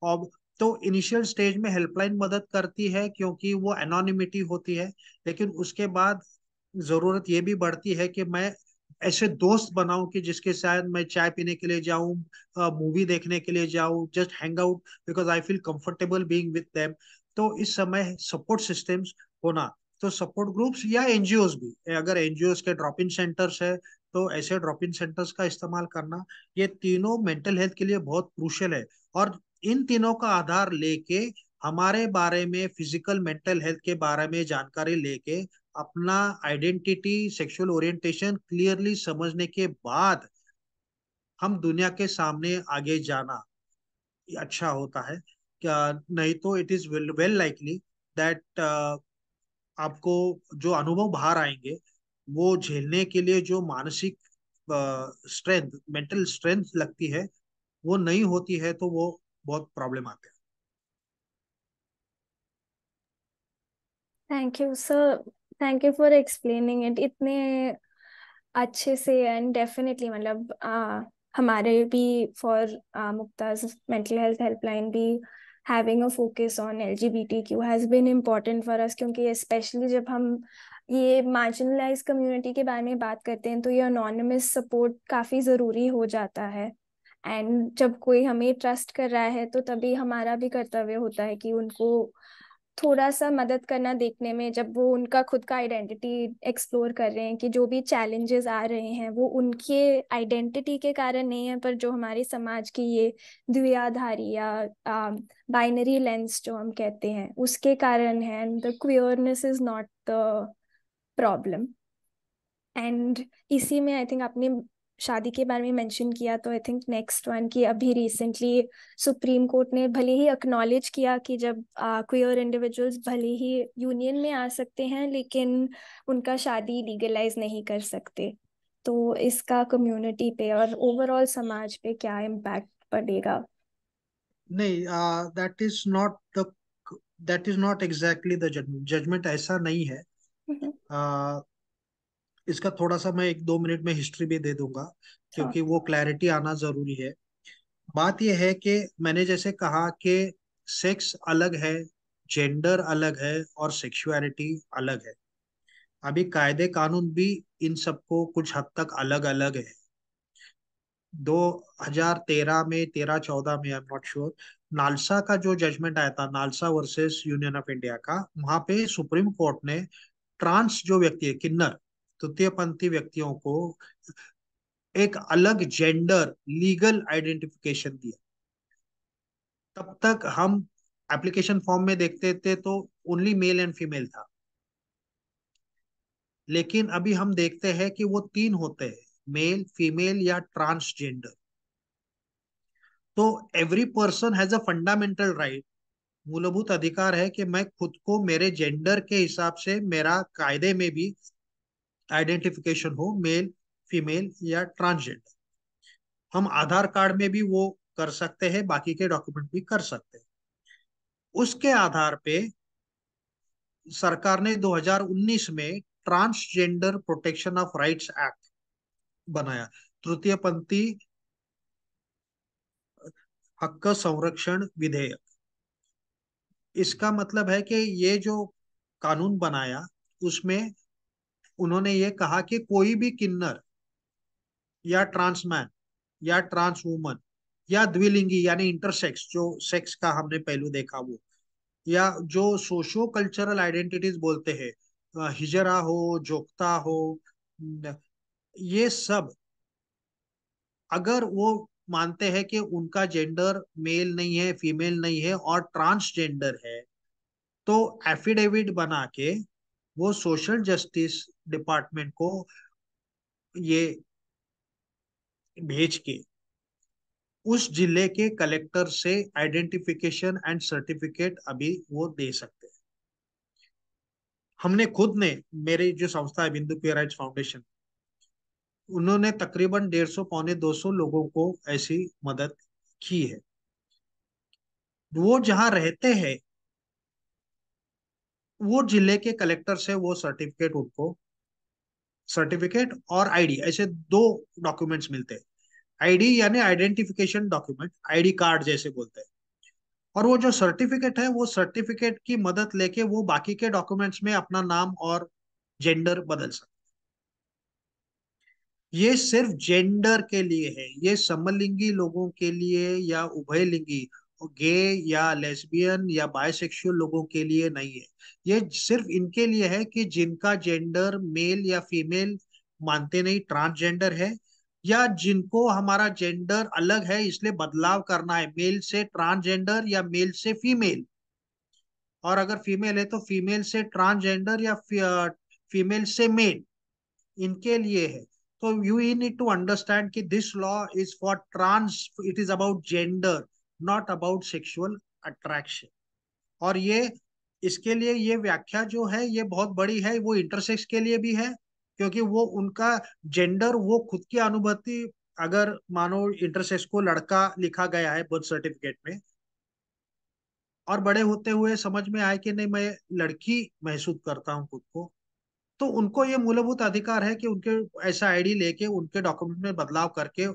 और तो इनिशियल स्टेज में हेल्पलाइन मदद करती है क्योंकि वो एनोनिमिटी होती है लेकिन उसके बाद जरूरत ये भी बढ़ती है कि मैं ऐसे दोस्त बनाऊं कि जिसके साथ मैं चाय पीने के लिए जाऊं मूवी देखने के लिए जाऊं just hang out because I feel comfortable being with them तो इस समय सपोर्ट सिस्टम्स होना तो सपोर्ट ग्रुप्स या एनजीओ भी अगर एनजीओ के ड्रॉप इन सेंटर्स है तो ऐसे ड्रॉप इन सेंटर्स का इस्तेमाल करना ये तीनों मेंटल हेल्थ के लिए बहुत क्रुशल है और इन तीनों का आधार लेके हमारे बारे में फिजिकल मेंटल हेल्थ के बारे में जानकारी लेके अपना आइडेंटिटी सेक्सुअल ओरिएंटेशन क्लियरली समझने के बाद हम दुनिया के सामने आगे जाना अच्छा होता है क्या नहीं तो it is well well likely that आपको जो अनुभव बाहर आएंगे वो झेलने के लिए जो मानसिक स्ट्रेंथ मेंटल स्ट्रेंथ लगती है वो नहीं होती है तो वो बहुत प्रॉब्लम आते हैं thank you sir thank you for explaining it इतने अच्छे से एंड डेफिनेटली मतलब हमारे भी for Mukta's mental health helpline भी having a focus on LGBTQ has been important for us क्योंकि especially जब हम ये marginalized community के बारे में बात करते हैं तो ये anonymous support काफ़ी ज़रूरी हो जाता है एंड जब कोई हमें ट्रस्ट कर रहा है तो तभी हमारा भी कर्तव्य होता है कि उनको थोड़ा सा मदद करना देखने में जब वो उनका खुद का आइडेंटिटी एक्सप्लोर कर रहे हैं कि जो भी चैलेंजेस आ रहे हैं वो उनके आइडेंटिटी के कारण नहीं है पर जो हमारे समाज की ये द्वियाधारी या बाइनरी लेंस जो हम कहते हैं उसके कारण है and the queerness is not the problem and इसी में आई थिंक आपने शादी के बारे में मेंशन किया तो आई थिंक नेक्स्ट वन की अभी रिसेंटली सुप्रीम कोर्ट ने भले ही अक्नॉलेज किया कि जब क्वियर इंडिविजुअल्स भले ही यूनियन में आ सकते हैं लेकिन उनका शादी लीगलाइज नहीं कर सकते तो इसका कम्युनिटी पे और ओवरऑल समाज पे क्या इम्पैक्ट पड़ेगा नहीं that is not the that is not exactly the judgement ऐसा नहीं है हम्म। इसका थोड़ा सा मैं एक दो मिनट में हिस्ट्री भी दे दूंगा क्योंकि हाँ। वो क्लैरिटी आना जरूरी है बात यह है कि मैंने जैसे कहा कि सेक्स अलग है जेंडर अलग है और सेक्सुअलिटी अलग है अभी कायदे कानून भी इन सबको कुछ हद तक अलग अलग है 2013 में तेरह चौदह में I am not sure NALSA का जो जजमेंट आया था NALSA versus Union of India का वहां पे सुप्रीम कोर्ट ने ट्रांस जो व्यक्ति है किन्नर तृतीय पंथी व्यक्तियों को एक अलग जेंडर लीगल आइडेंटिफिकेशन दिया तब तक हम एप्लीकेशन फॉर्म में देखते थे तो ओनली मेल एंड फीमेल था लेकिन अभी हम देखते हैं कि वो तीन होते हैं मेल फीमेल या ट्रांसजेंडर तो every person has a fundamental right मूलभूत अधिकार है कि मैं खुद को मेरे जेंडर के हिसाब से मेरा कायदे में भी आइडेंटिफिकेशन हो मेल फीमेल या ट्रांसजेंडर हम आधार कार्ड में भी वो कर सकते हैं बाकी के डॉक्यूमेंट भी कर सकते हैं उसके आधार पे सरकार ने 2019 में transgender protection of rights act बनाया तृतीय पंथी हक संरक्षण विधेयक इसका मतलब है कि ये जो कानून बनाया उसमें उन्होंने ये कहा कि कोई भी किन्नर या ट्रांसमैन या ट्रांस वूमन या द्विलिंगी यानी इंटरसेक्स जो सेक्स का हमने पहलू देखा वो या जो सोशो कल्चरल आइडेंटिटीज बोलते हैं हिजरा हो जोक्ता हो ये सब अगर वो मानते हैं कि उनका जेंडर मेल नहीं है फीमेल नहीं है और ट्रांसजेंडर है तो एफिडेविट बना के वो सोशल जस्टिस डिपार्टमेंट को ये भेज के उस जिले के कलेक्टर से आइडेंटिफिकेशन एंड सर्टिफिकेट अभी वो दे सकते हैं हमने खुद ने मेरी जो संस्था है बिंदु पेराइज फाउंडेशन उन्होंने तकरीबन डेढ़ सौ पौने दो सौ लोगों को ऐसी मदद की है वो जहां रहते हैं वो जिले के कलेक्टर से वो सर्टिफिकेट उनको सर्टिफिकेट और आईडी ऐसे दो डॉक्यूमेंट्स मिलते हैं आईडी यानी आइडेंटिफिकेशन डॉक्यूमेंट आईडी कार्ड जैसे बोलते हैं और वो जो सर्टिफिकेट है वो सर्टिफिकेट की मदद लेके वो बाकी के डॉक्यूमेंट्स में अपना नाम और जेंडर बदल सकते ये सिर्फ जेंडर के लिए है ये समलिंगी लोगों के लिए या उभयलिंगी गे या लेस्बियन या बायोसेक्सुअल लोगों के लिए नहीं है ये सिर्फ इनके लिए है कि जिनका जेंडर मेल या फीमेल मानते नहीं ट्रांसजेंडर है या जिनको हमारा जेंडर अलग है इसलिए बदलाव करना है मेल से ट्रांसजेंडर या मेल से फीमेल और अगर फीमेल है तो फीमेल से ट्रांसजेंडर या फीमेल uh, से मेल इनके लिए है तो यू नीड टू अंडरस्टैंड कि this law is for trans it is about gender not about sexual attraction और ये इसके लिए ये व्याख्या जो है ये बहुत बड़ी है वो इंटरसेक्स के लिए भी है क्योंकि वो उनका जेंडर वो खुद की अनुभूति अगर मानो इंटरसेक्स को लड़का लिखा गया है बर्थ सर्टिफिकेट में और बड़े होते हुए समझ में आए कि नहीं मैं लड़की महसूस करता हूं खुद को तो उनको ये मूलभूत अधिकार है कि उनके ऐसा आईडी लेके उनके डॉक्यूमेंट में बदलाव करके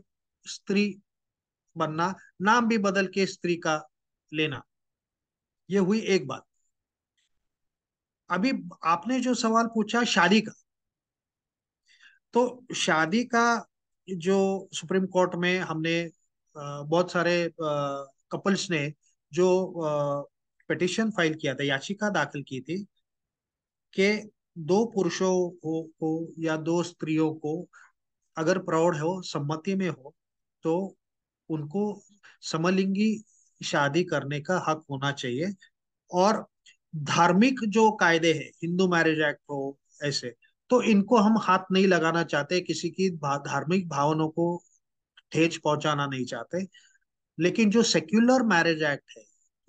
स्त्री बनना नाम भी बदल के स्त्री का लेना ये हुई एक बात अभी आपने जो सवाल पूछा शादी का तो शादी का जो सुप्रीम कोर्ट में हमने बहुत सारे कपल्स ने जो पिटिशन फाइल किया था याचिका दाखिल की थी कि दो पुरुषों को, को या दो स्त्रियों को अगर प्रौढ़ हो सम्मति में हो तो उनको समलिंगी शादी करने का हक होना चाहिए और धार्मिक जो कायदे हैं हिंदू मैरिज एक्ट हो ऐसे तो इनको हम हाथ नहीं लगाना चाहते किसी की धार्मिक भावनाओं को ठेज पहुंचाना नहीं चाहते लेकिन जो सेक्युलर मैरिज एक्ट है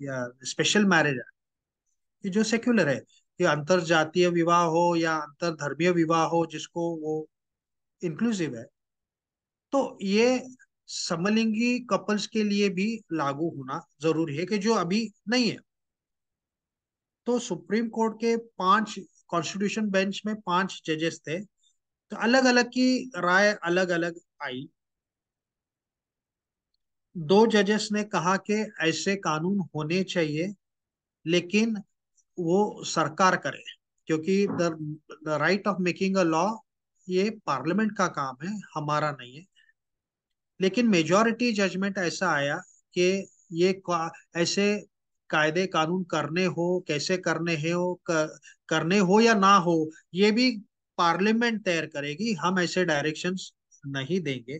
या स्पेशल मैरिज एक्ट ये जो सेक्युलर है ये अंतर जातीय विवाह हो या अंतर धर्मीय विवाह हो जिसको वो इंक्लूसिव है तो ये समलिंगी कपल्स के लिए भी लागू होना जरूरी है कि जो अभी नहीं है तो सुप्रीम कोर्ट के पांच कॉन्स्टिट्यूशन बेंच में पांच जजेस थे तो अलग अलग की राय अलग अलग आई दो जजेस ने कहा कि ऐसे कानून होने चाहिए लेकिन वो सरकार करे क्योंकि the right of making a law ये पार्लियामेंट का काम है हमारा नहीं है लेकिन मेजॉरिटी जजमेंट ऐसा आया कि ये का, ऐसे कायदे कानून करने हो कैसे करने हो कर, करने हो या ना हो ये भी पार्लियामेंट तय करेगी हम ऐसे डायरेक्शन नहीं देंगे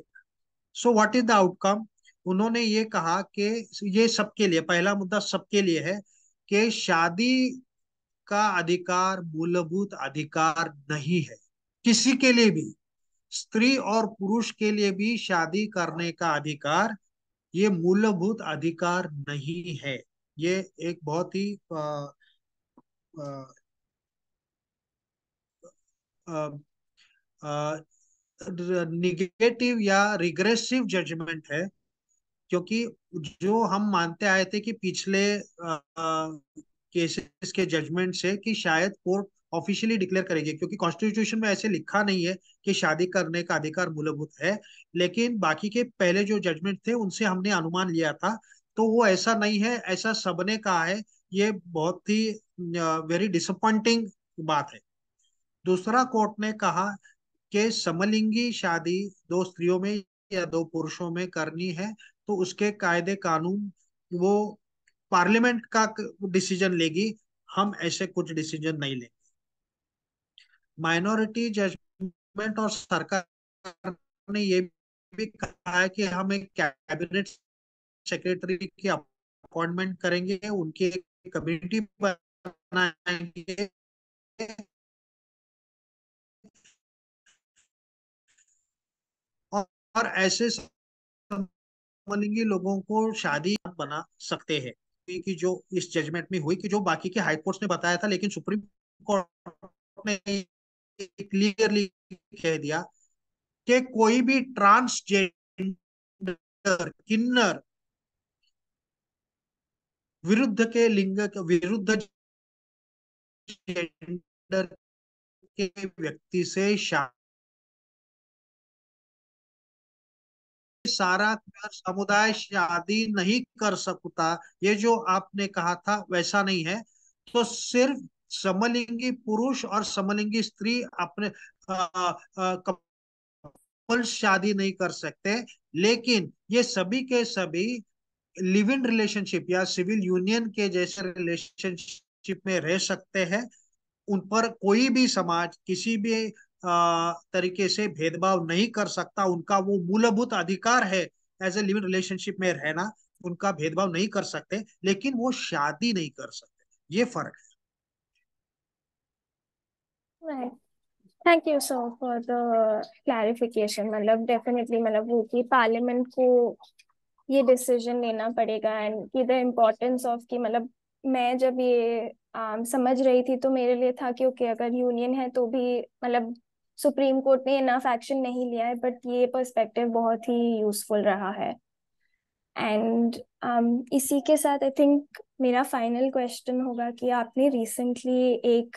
so what is the outcome उन्होंने ये कहा कि ये सबके लिए पहला मुद्दा सबके लिए है कि शादी का अधिकार मूलभूत अधिकार नहीं है किसी के लिए भी स्त्री और पुरुष के लिए भी शादी करने का अधिकार ये मूलभूत अधिकार नहीं है ये एक बहुत ही निगेटिव या रिग्रेसिव जजमेंट है क्योंकि जो हम मानते आए थे कि पिछले केसेस के जजमेंट से कि शायद कोर्ट ऑफिशियली डिक्लेयर करेगी क्योंकि कॉन्स्टिट्यूशन में ऐसे लिखा नहीं है कि शादी करने का अधिकार मूलभूत है लेकिन बाकी के पहले जो जजमेंट थे उनसे हमने अनुमान लिया था तो वो ऐसा नहीं है ऐसा सबने कहा है ये बहुत ही वेरी डिसअपॉइंटिंग बात है दूसरा कोर्ट ने कहा कि समलिंगी शादी दो स्त्रियों में या दो पुरुषों में करनी है तो उसके कायदे कानून वो पार्लियामेंट का डिसीजन लेगी हम ऐसे कुछ डिसीजन नहीं लेंगे माइनॉरिटी जजमेंट और सरकार ने ये भी कहा है कि हम एक कैबिनेट सेक्रेटरी की अपॉइंटमेंट करेंगे उनकी एक कमिटी बनाएंगे और ऐसे संबंधी लोगों को शादी बना सकते हैं कि जो इस जजमेंट में हुई कि जो बाकी के हाई कोर्ट ने बताया था लेकिन सुप्रीम कोर्ट ने क्लियरली कह दिया कि कोई भी ट्रांसजेंडर किन्नर विरुद्ध के लिंग के विरुद्ध जेंडर के व्यक्ति से शादी सारा समुदाय शादी नहीं कर सकता ये जो आपने कहा था वैसा नहीं है तो सिर्फ समलिंगी पुरुष और समलिंगी स्त्री अपने कपल शादी नहीं कर सकते लेकिन ये सभी के सभी लिव इन रिलेशनशिप या सिविल यूनियन के जैसे रिलेशनशिप में रह सकते हैं उन पर कोई भी समाज किसी भी तरीके से भेदभाव नहीं कर सकता उनका वो मूलभूत अधिकार है as a live in relationship में रहना उनका भेदभाव नहीं कर सकते लेकिन वो शादी नहीं कर सकते ये फर्क है thank you so for the clarification मतलब डेफिनेटली मतलब वो कि पार्लियामेंट को ये डिसीजन लेना पड़ेगा एंड कि द इम्पोर्टेंस ऑफ कि मतलब मैं जब ये um, समझ रही थी तो मेरे लिए था कि ओके okay, अगर यूनियन है तो भी मतलब सुप्रीम कोर्ट ने इनफ एक्शन नहीं लिया है बट ये पर्सपेक्टिव बहुत ही यूजफुल रहा है एंड um, इसी के साथ आई थिंक मेरा फाइनल क्वेश्चन होगा कि आपने रिसेंटली एक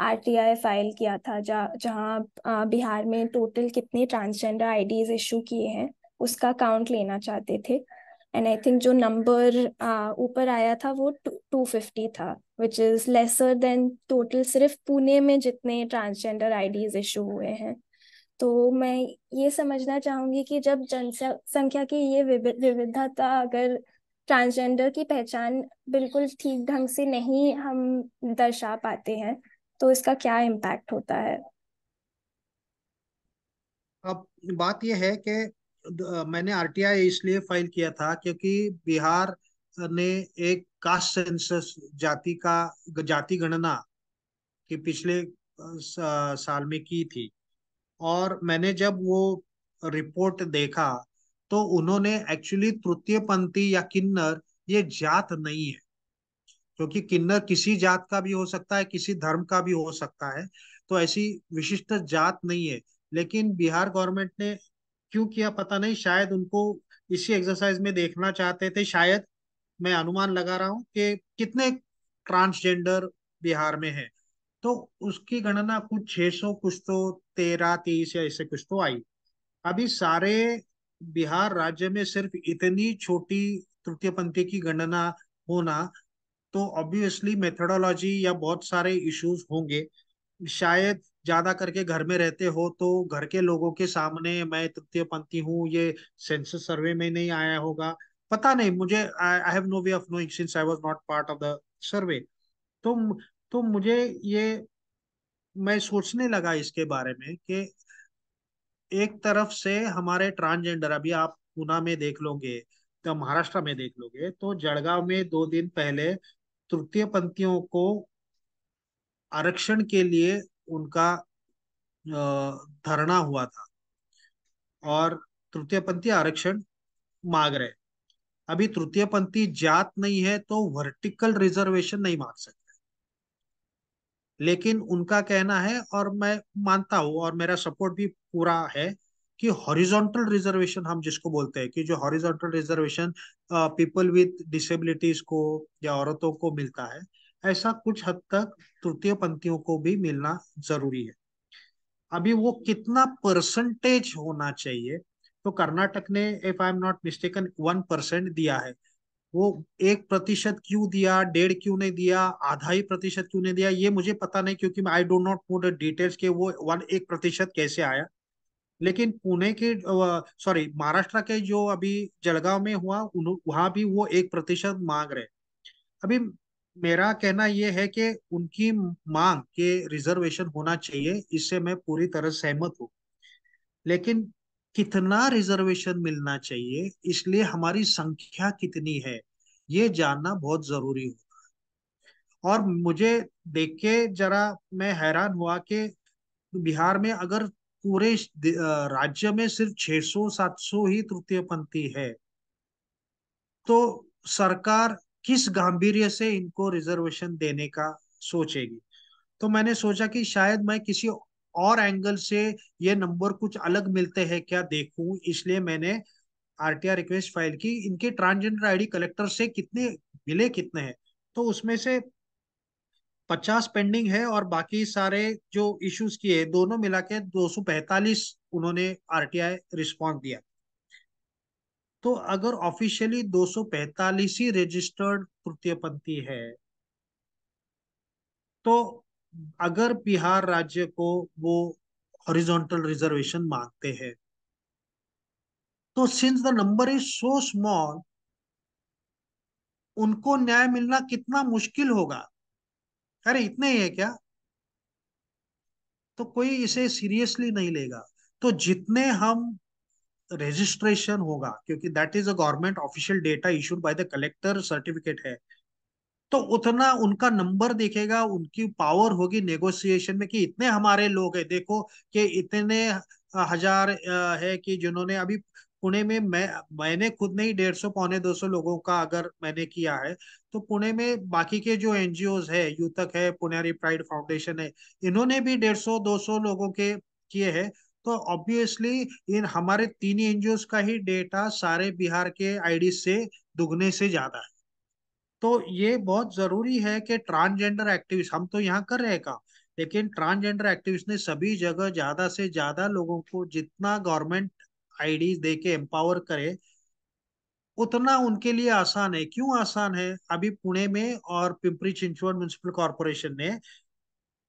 आरटीआई फाइल किया था जहाँ बिहार में टोटल कितने ट्रांसजेंडर आईडीज इशू किए हैं उसका काउंट लेना चाहते थे एंड आई थिंक जो नंबर ऊपर आया था वो टू फिफ्टी था which is lesser than total सिर्फ पुणे में जितने ट्रांसजेंडर आईडीज इशू हुए हैं तो मैं ये समझना चाहूंगी कि जब जनसंख्या की ये विविधता अगर ट्रांसजेंडर की पहचान बिल्कुल ठीक ढंग से नहीं हम दर्शा पाते हैं तो इसका क्या इम्पैक्ट होता है अब बात यह है कि मैंने आरटीआई इसलिए फाइल किया था क्योंकि बिहार ने एक कास्ट सेंसस जाति का जाति गणना के पिछले साल में की थी और मैंने जब वो रिपोर्ट देखा तो उन्होंने एक्चुअली तृतीय पंथी या किन्नर ये जात नहीं है क्योंकि किन्नर किसी जात का भी हो सकता है किसी धर्म का भी हो सकता है तो ऐसी विशिष्ट जात नहीं है लेकिन बिहार गवर्नमेंट ने क्यों किया पता नहीं शायद उनको इसी एक्सरसाइज में देखना चाहते थे शायद मैं अनुमान लगा रहा हूँ कि कितने ट्रांसजेंडर बिहार में है तो उसकी गणना कुछ छह सौ कुछ तो तेरह तीस या ऐसे कुछ तो आई अभी सारे बिहार राज्य में सिर्फ इतनी छोटी तृतीय पंथी की गणना होना तो ऑब्वियसली मेथडोलॉजी या बहुत सारे इश्यूज होंगे शायद ज्यादा करके घर में रहते हो तो घर के लोगों के सामने मैं तृतीय पंथी हूँ ये सेंसस सर्वे में नहीं आया होगा पता नहीं मुझे I have no way of knowing since I was not part of the survey तो तो मुझे ये मैं सोचने लगा इसके बारे में कि एक तरफ से हमारे ट्रांसजेंडर अभी आप पुणे में देख लोगे तो महाराष्ट्र में देख लोगे तो जड़गांव में दो दिन पहले तृतीय पंथियों को आरक्षण के लिए उनका धरना हुआ था और तृतीय पंथी आरक्षण मांग रहे अभी तृतीय पंथी जात नहीं है तो वर्टिकल रिजर्वेशन नहीं मांग सकते लेकिन उनका कहना है और मैं मानता हूं और मेरा सपोर्ट भी पूरा है कि हॉरिजॉन्टल रिजर्वेशन हम जिसको बोलते हैं कि जो horizontal reservation people with disabilities को या औरतों को मिलता है ऐसा कुछ हद तक तृतीय पंक्तियों को भी मिलना जरूरी है अभी वो कितना परसेंटेज होना चाहिए तो कर्नाटक ने if I am not mistaken one percent दिया है वो एक प्रतिशत क्यों दिया डेढ़ क्यों नहीं दिया आधा ही प्रतिशत क्यों नहीं दिया ये मुझे पता नहीं क्योंकि I don't not know the details के वो वन एक प्रतिशत कैसे आया लेकिन पुणे के सॉरी महाराष्ट्र के जो अभी जलगांव में हुआ वहां भी वो एक प्रतिशत मांग रहे अभी मेरा कहना यह है कि उनकी मांग के रिजर्वेशन होना चाहिए इससे मैं पूरी तरह सहमत हूँ लेकिन कितना रिजर्वेशन मिलना चाहिए इसलिए हमारी संख्या कितनी है ये जानना बहुत जरूरी होगा और मुझे देख के जरा मैं हैरान हुआ कि बिहार में अगर पूरे राज्य में सिर्फ 600-700 ही तृतीय पंथी है तो सरकार किस गांधीर्य से इनको रिजर्वेशन देने का सोचेगी तो मैंने सोचा कि शायद मैं किसी और एंगल से ये नंबर कुछ अलग मिलते हैं क्या देखूं इसलिए मैंने आरटीआर रिक्वेस्ट फाइल की इनके ट्रांसजेंडर आईडी कलेक्टर से कितने मिले कितने हैं तो उसमें से पचास पेंडिंग है और बाकी सारे जो इश्यूज किए दोनों मिला के दो सौ उन्होंने आरटीआई रिस्पॉन्स दिया तो अगर ऑफिशियली दो पैतालीस ही रजिस्टर्ड तृतीयपंथी है तो अगर बिहार राज्य को वो हॉरिजॉन्टल रिजर्वेशन मांगते हैं तो since the number is so small उनको न्याय मिलना कितना मुश्किल होगा अरे इतने ही है क्या तो कोई इसे सीरियसली नहीं लेगा तो जितने हम रजिस्ट्रेशन होगा क्योंकि that is a government official data issued by the collector certificate है तो उतना उनका नंबर देखेगा उनकी पावर होगी नेगोशिएशन में कि इतने हमारे लोग है देखो कि इतने हजार है कि जिन्होंने अभी पुणे में मैं मैंने खुद नहीं डेढ़ सौ पौने दो सौ लोगों का अगर मैंने किया है तो पुणे में बाकी के जो एनजीओ है यूथक है पुणे प्राइड फाउंडेशन है इन्होंने भी डेढ़ सौ दो सौ लोगों के किए हैं तो ऑब्वियसली इन हमारे तीन एनजीओ का ही डेटा सारे बिहार के आईडी से दुगने से ज्यादा है तो ये बहुत जरूरी है कि ट्रांसजेंडर एक्टिविस्ट हम तो यहाँ कर रहे काम लेकिन ट्रांसजेंडर एक्टिविस्ट ने सभी जगह ज्यादा से ज्यादा लोगों को जितना गवर्नमेंट आईडी दे के एम्पावर करे उतना उनके लिए आसान है क्यों आसान है अभी पुणे में और पिंपरी चिंचवन म्यूनिसिपल कॉरपोरेशन ने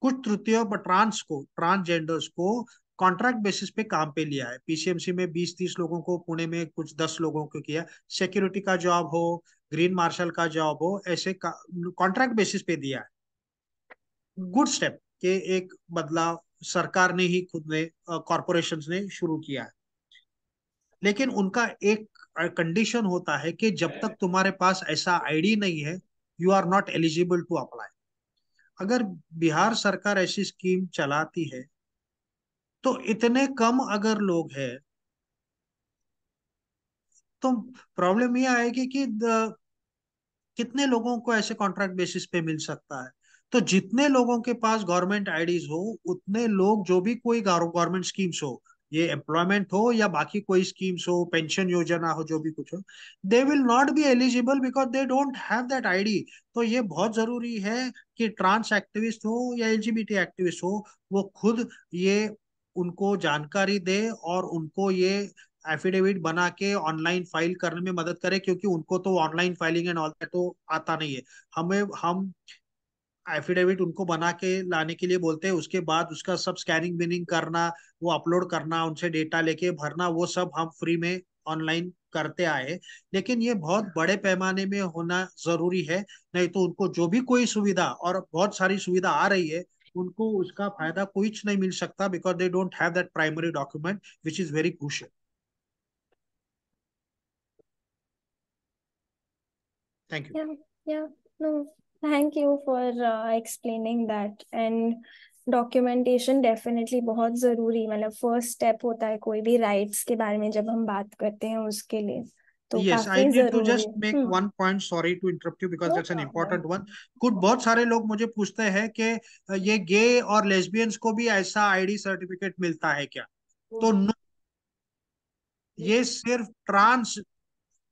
कुछ तृतीय ट्रांस को ट्रांसजेंडर्स को कॉन्ट्रैक्ट बेसिस पे काम पे लिया है पीसीएमसी में बीस तीस लोगों को पुणे में कुछ दस लोगों को किया सिक्योरिटी का जॉब हो ग्रीन मार्शल का जॉब हो ऐसे कॉन्ट्रैक्ट बेसिस पे दिया है गुड स्टेप के एक बदलाव सरकार ने ही खुद ने कॉरपोरेशन ने शुरू किया है लेकिन उनका एक कंडीशन होता है कि जब तक तुम्हारे पास ऐसा आईडी नहीं है you are not eligible to apply अगर बिहार सरकार ऐसी स्कीम चलाती है तो इतने कम अगर लोग हैं तो प्रॉब्लम यह आएगी कि कितने लोगों को ऐसे कॉन्ट्रैक्ट बेसिस पे मिल सकता है तो जितने लोगों के पास गवर्नमेंट आईडीज हो उतने लोग जो भी कोई गवर्नमेंट स्कीम्स हो ये एम्प्लॉयमेंट हो या बाकी कोई स्कीम्स हो पेंशन योजना हो जो भी कुछ हो they will not be eligible because they don't have that ID तो ये बहुत जरूरी है कि ट्रांस एक्टिविस्ट हो या एलजीबीटी एक्टिविस्ट हो वो खुद ये उनको जानकारी दे और उनको ये एफिडेविट बना के ऑनलाइन फाइल करने में मदद करे क्योंकि उनको तो online filing and all that तो आता नहीं है हमें हम एफिडेविट उनको बना के लाने के लिए बोलते हैं उसके बाद उसका सब स्कैनिंग बिनिंग करना वो अपलोड करना उनसे डेटा लेके भरना वो सब हम फ्री में ऑनलाइन करते आए लेकिन ये बहुत बड़े पैमाने में होना जरूरी है नहीं तो उनको जो भी कोई सुविधा और बहुत सारी सुविधा आ रही है उनको उसका फायदा कुछ नहीं मिल सकता because they don't have that primary document which is very crucial thank you thank you for explaining that and documentation definitely बहुत ज़रूरी मतलब फर्स्ट स्टेप होता है कोई भी राइट्स के बारे में जब हम बात करते हैं उसके लिए तो yes, I need to just make hmm. one point. Sorry to interrupt you because no that's an important one. बहुत सारे लोग मुझे पूछते हैं कि ये गे और लेस्बियंस को भी ऐसा आईडी सर्टिफिकेट मिलता है क्या तो नो हम्म। ये सिर्फ ट्रांस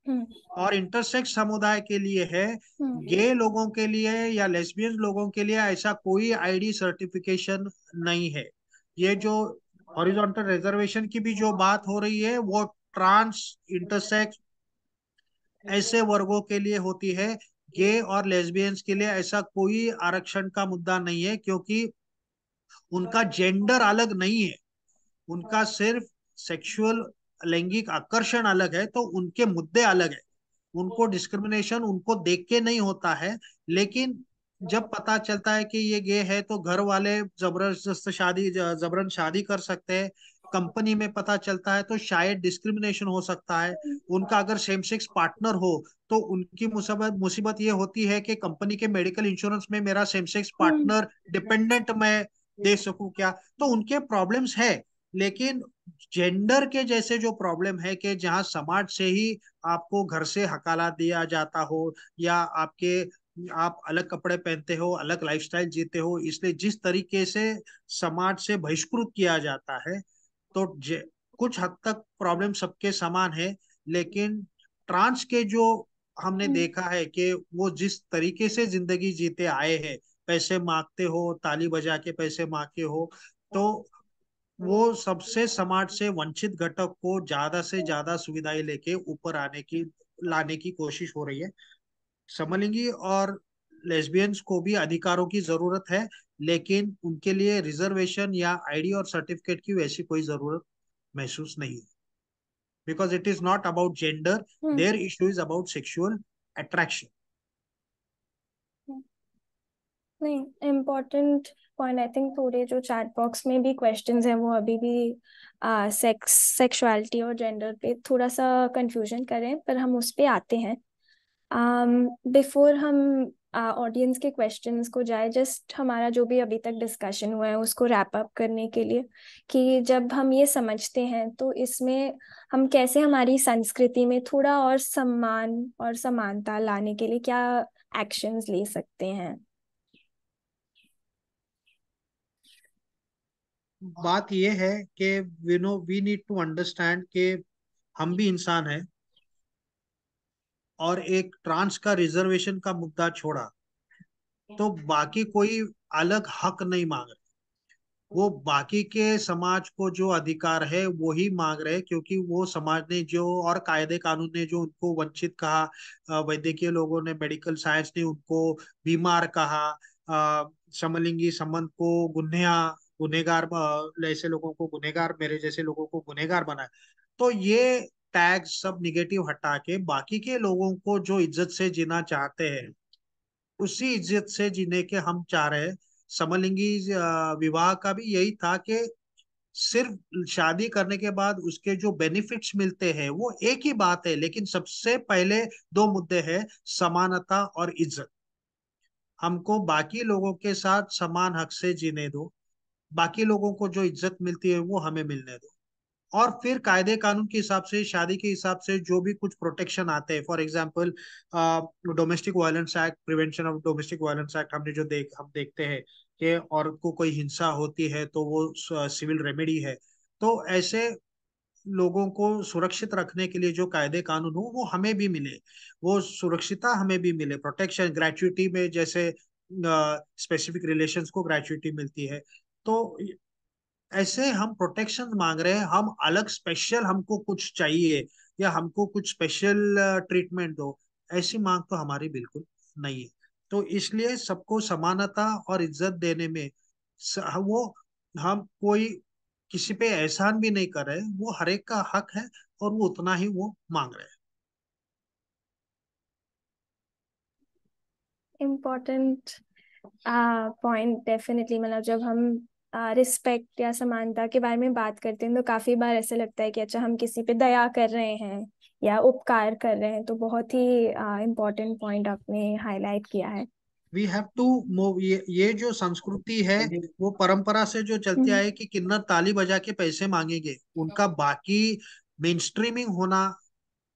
हम्म। और इंटरसेक्स समुदाय के लिए है गे हम्म। लोगों के लिए या लेस्बियन लोगों के लिए ऐसा कोई आईडी सर्टिफिकेशन नहीं है ये जो हॉरिजॉन्टल रिजर्वेशन की भी जो बात हो रही है वो ट्रांस इंटरसेक्स ऐसे वर्गों के लिए होती है गे और लेस्बियंस के लिए ऐसा कोई आरक्षण का मुद्दा नहीं है क्योंकि उनका जेंडर अलग नहीं है उनका सिर्फ सेक्सुअल लैंगिक आकर्षण अलग है तो उनके मुद्दे अलग है उनको डिस्क्रिमिनेशन उनको देख के नहीं होता है लेकिन जब पता चलता है कि ये गे है तो घर वाले जबरदस्त शादी जबरन शादी कर सकते हैं कंपनी में पता चलता है तो शायद डिस्क्रिमिनेशन हो सकता है उनका अगर सेम सेक्स पार्टनर हो तो उनकी मुसीबत मुसीबत ये होती है कि कंपनी के मेडिकल इंश्योरेंस में मेरा सेम सेक्स पार्टनर डिपेंडेंट मैं दे सकूं क्या तो उनके प्रॉब्लम्स है लेकिन जेंडर के जैसे जो प्रॉब्लम है कि जहाँ समाज से ही आपको घर से हकाला दिया जाता हो या आपके आप अलग कपड़े पहनते हो अलग लाइफस्टाइल जीते हो इसलिए जिस तरीके से समाज से बहिष्कृत किया जाता है तो कुछ हद तक प्रॉब्लम सबके समान है लेकिन ट्रांस के जो हमने हम्म। देखा है कि वो जिस तरीके से जिंदगी जीते आए हैं पैसे मांगते हो ताली बजा के पैसे मांगते हो तो वो सबसे समाज से वंचित घटक को ज्यादा से ज्यादा सुविधाएं लेके ऊपर आने की लाने की कोशिश हो रही है समलिंगी और लेस्बियंस को भी अधिकारों की जरूरत है लेकिन उनके लिए रिजर्वेशन या आईडी और सर्टिफिकेट की वैसी कोई जरूरत महसूस नहीं है because it is not about gender their issue is about sexual attraction नहीं इम्पोर्टेंट पॉइंट आई थिंक थोड़े जो चैट बॉक्स में भी क्वेश्चंस हैं वो अभी भी सेक्स सेक्सुअलिटी और जेंडर पे थोड़ा सा कंफ्यूजन करें पर हम उस पर आते हैं बिफोर um, हम ऑडियंस uh, के क्वेश्चंस को जाए जस्ट हमारा जो भी अभी तक डिस्कशन हुआ है उसको रैप अप करने के लिए कि जब हम ये समझते हैं तो इसमें हम कैसे हमारी संस्कृति में थोड़ा और सम्मान और समानता लाने के लिए क्या एक्शंस ले सकते हैं बात यह है कि we know we need to understand के हम भी इंसान हैं और एक ट्रांस का रिजर्वेशन का मुद्दा छोड़ा तो बाकी कोई अलग हक नहीं मांग रहे वो बाकी के समाज को जो अधिकार है वो ही मांग रहे क्योंकि वो समाज ने जो और कायदे कानून ने जो उनको वंचित कहा वैद्यकीय लोगों ने मेडिकल साइंस ने उनको बीमार कहा समलिंगी संबंध को गुन्या गुनेगार ऐसे लोगों को गुनेगार मेरे जैसे लोगों को गुनेगार बनाए तो ये टैग सब निगेटिव हटा के बाकी के लोगों को जो इज्जत से जीना चाहते हैं उसी इज्जत से जीने के हम चाह रहे हैं समलिंगी विवाह का भी यही था कि सिर्फ शादी करने के बाद उसके जो बेनिफिट्स मिलते हैं वो एक ही बात है लेकिन सबसे पहले दो मुद्दे हैं समानता और इज्जत हमको बाकी लोगों के साथ समान हक से जीने दो बाकी लोगों को जो इज्जत मिलती है वो हमें मिलने दो और फिर कायदे कानून के हिसाब से शादी के हिसाब से जो भी कुछ प्रोटेक्शन आते हैं for example domestic violence act prevention of domestic violence act हमने जो देख हम देखते हैं कि औरत को कोई हिंसा होती है तो वो सिविल रेमेडी है तो ऐसे लोगों को सुरक्षित रखने के लिए जो कायदे कानून हो वो हमें भी मिले वो सुरक्षिता हमें भी मिले प्रोटेक्शन ग्रेचुटी में जैसे स्पेसिफिक uh, रिलेशंस को ग्रेचुटी मिलती है तो ऐसे हम प्रोटेक्शन मांग रहे हैं हम अलग स्पेशल हमको कुछ चाहिए या हमको कुछ स्पेशल ट्रीटमेंट uh, दो ऐसी मांग तो हमारी बिल्कुल नहीं है तो इसलिए सबको समानता और इज्जत देने में वो हम कोई किसी पे एहसान भी नहीं कर रहे वो हर एक का हक है और वो उतना ही वो मांग रहे हैं इम्पोर्टेंट पॉइंट डेफिनेटली मतलब जब हम रिस्पेक्ट या समानता के बारे में बात करते हैं तो काफी बार ऐसा लगता है कि अच्छा हम किसी पे दया कर रहे हैं या उपकार कर रहे हैं तो बहुत ही इम्पोर्टेंट पॉइंट आपने हाईलाइट किया है वी हैव टू मूव ये जो संस्कृति है वो परंपरा से जो चलती हम्म। आए कि किन्नर ताली बजा के पैसे मांगेंगे उनका बाकी मेन स्ट्रीमिंग होना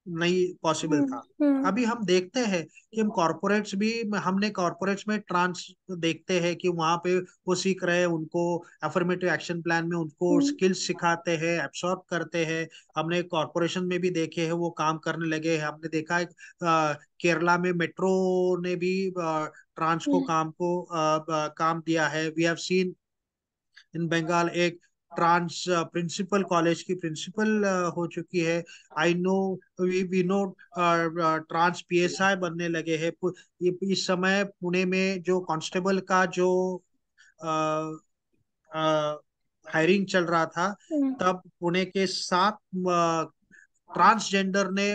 नहीं पॉसिबल था हम्म, हम्म। अभी हम देखते हैं कि हम कॉर्पोरेट्स भी हमने कॉर्पोरेट्स में ट्रांस देखते हैं कि वहां पे वो सीख रहे हैं उनको अफर्मेटिव एक्शन प्लान में उनको स्किल्स हम्म। सिखाते हैं एब्सॉर्ब करते हैं हमने कॉर्पोरेशन में भी देखे हैं वो काम करने लगे हैं हमने देखा है केरला में मेट्रो ने भी ट्रांस को काम को आ, आ, काम दिया है we have seen in Bengal एक ट्रांस प्रिंसिपल कॉलेज की प्रिंसिपल uh, हो चुकी है I know we we know trans PSI बनने लगे हैं इस समय पुणे में जो कांस्टेबल का जो हायरिंग uh, uh, चल रहा था हम्म। तब पुणे के सात ट्रांसजेंडर ने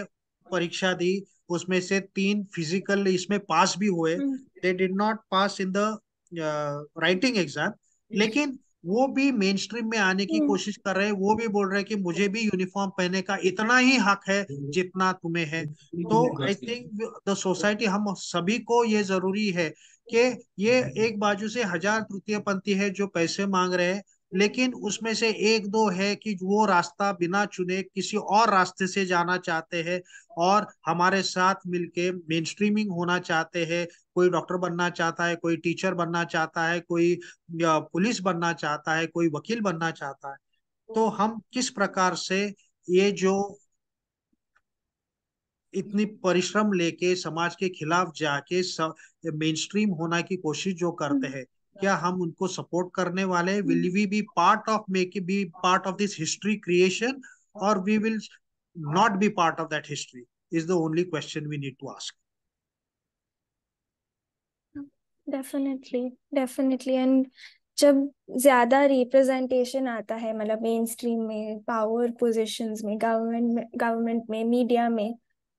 परीक्षा दी उसमें से तीन फिजिकल इसमें पास भी हुए they did not pass in the writing exam लेकिन वो भी मेन स्ट्रीम में आने की हम्म। कोशिश कर रहे हैं वो भी बोल रहे हैं कि मुझे भी यूनिफॉर्म पहनने का इतना ही हक है जितना तुम्हें है तो आई थिंक द सोसाइटी हम सभी को ये जरूरी है कि ये हम्म। एक बाजू से हजार तृतीय पंथी है जो पैसे मांग रहे हैं लेकिन उसमें से एक दो है कि वो रास्ता बिना चुने किसी और रास्ते से जाना चाहते हैं और हमारे साथ मिलके मेन स्ट्रीमिंग होना चाहते हैं कोई डॉक्टर बनना चाहता है कोई टीचर बनना चाहता है कोई पुलिस बनना चाहता है कोई वकील बनना चाहता है तो हम किस प्रकार से ये जो इतनी परिश्रम लेके समाज के खिलाफ जाके मेन स्ट्रीम होना की कोशिश जो करते हम्म। हैं क्या हम उनको सपोर्ट करने वाले will we be part of make be part of this history creation और we will not be part of that history is the only question we need to ask definitely definitely and जब ज्यादा representation आता है मतलब mainstream में power positions में government में government में मीडिया में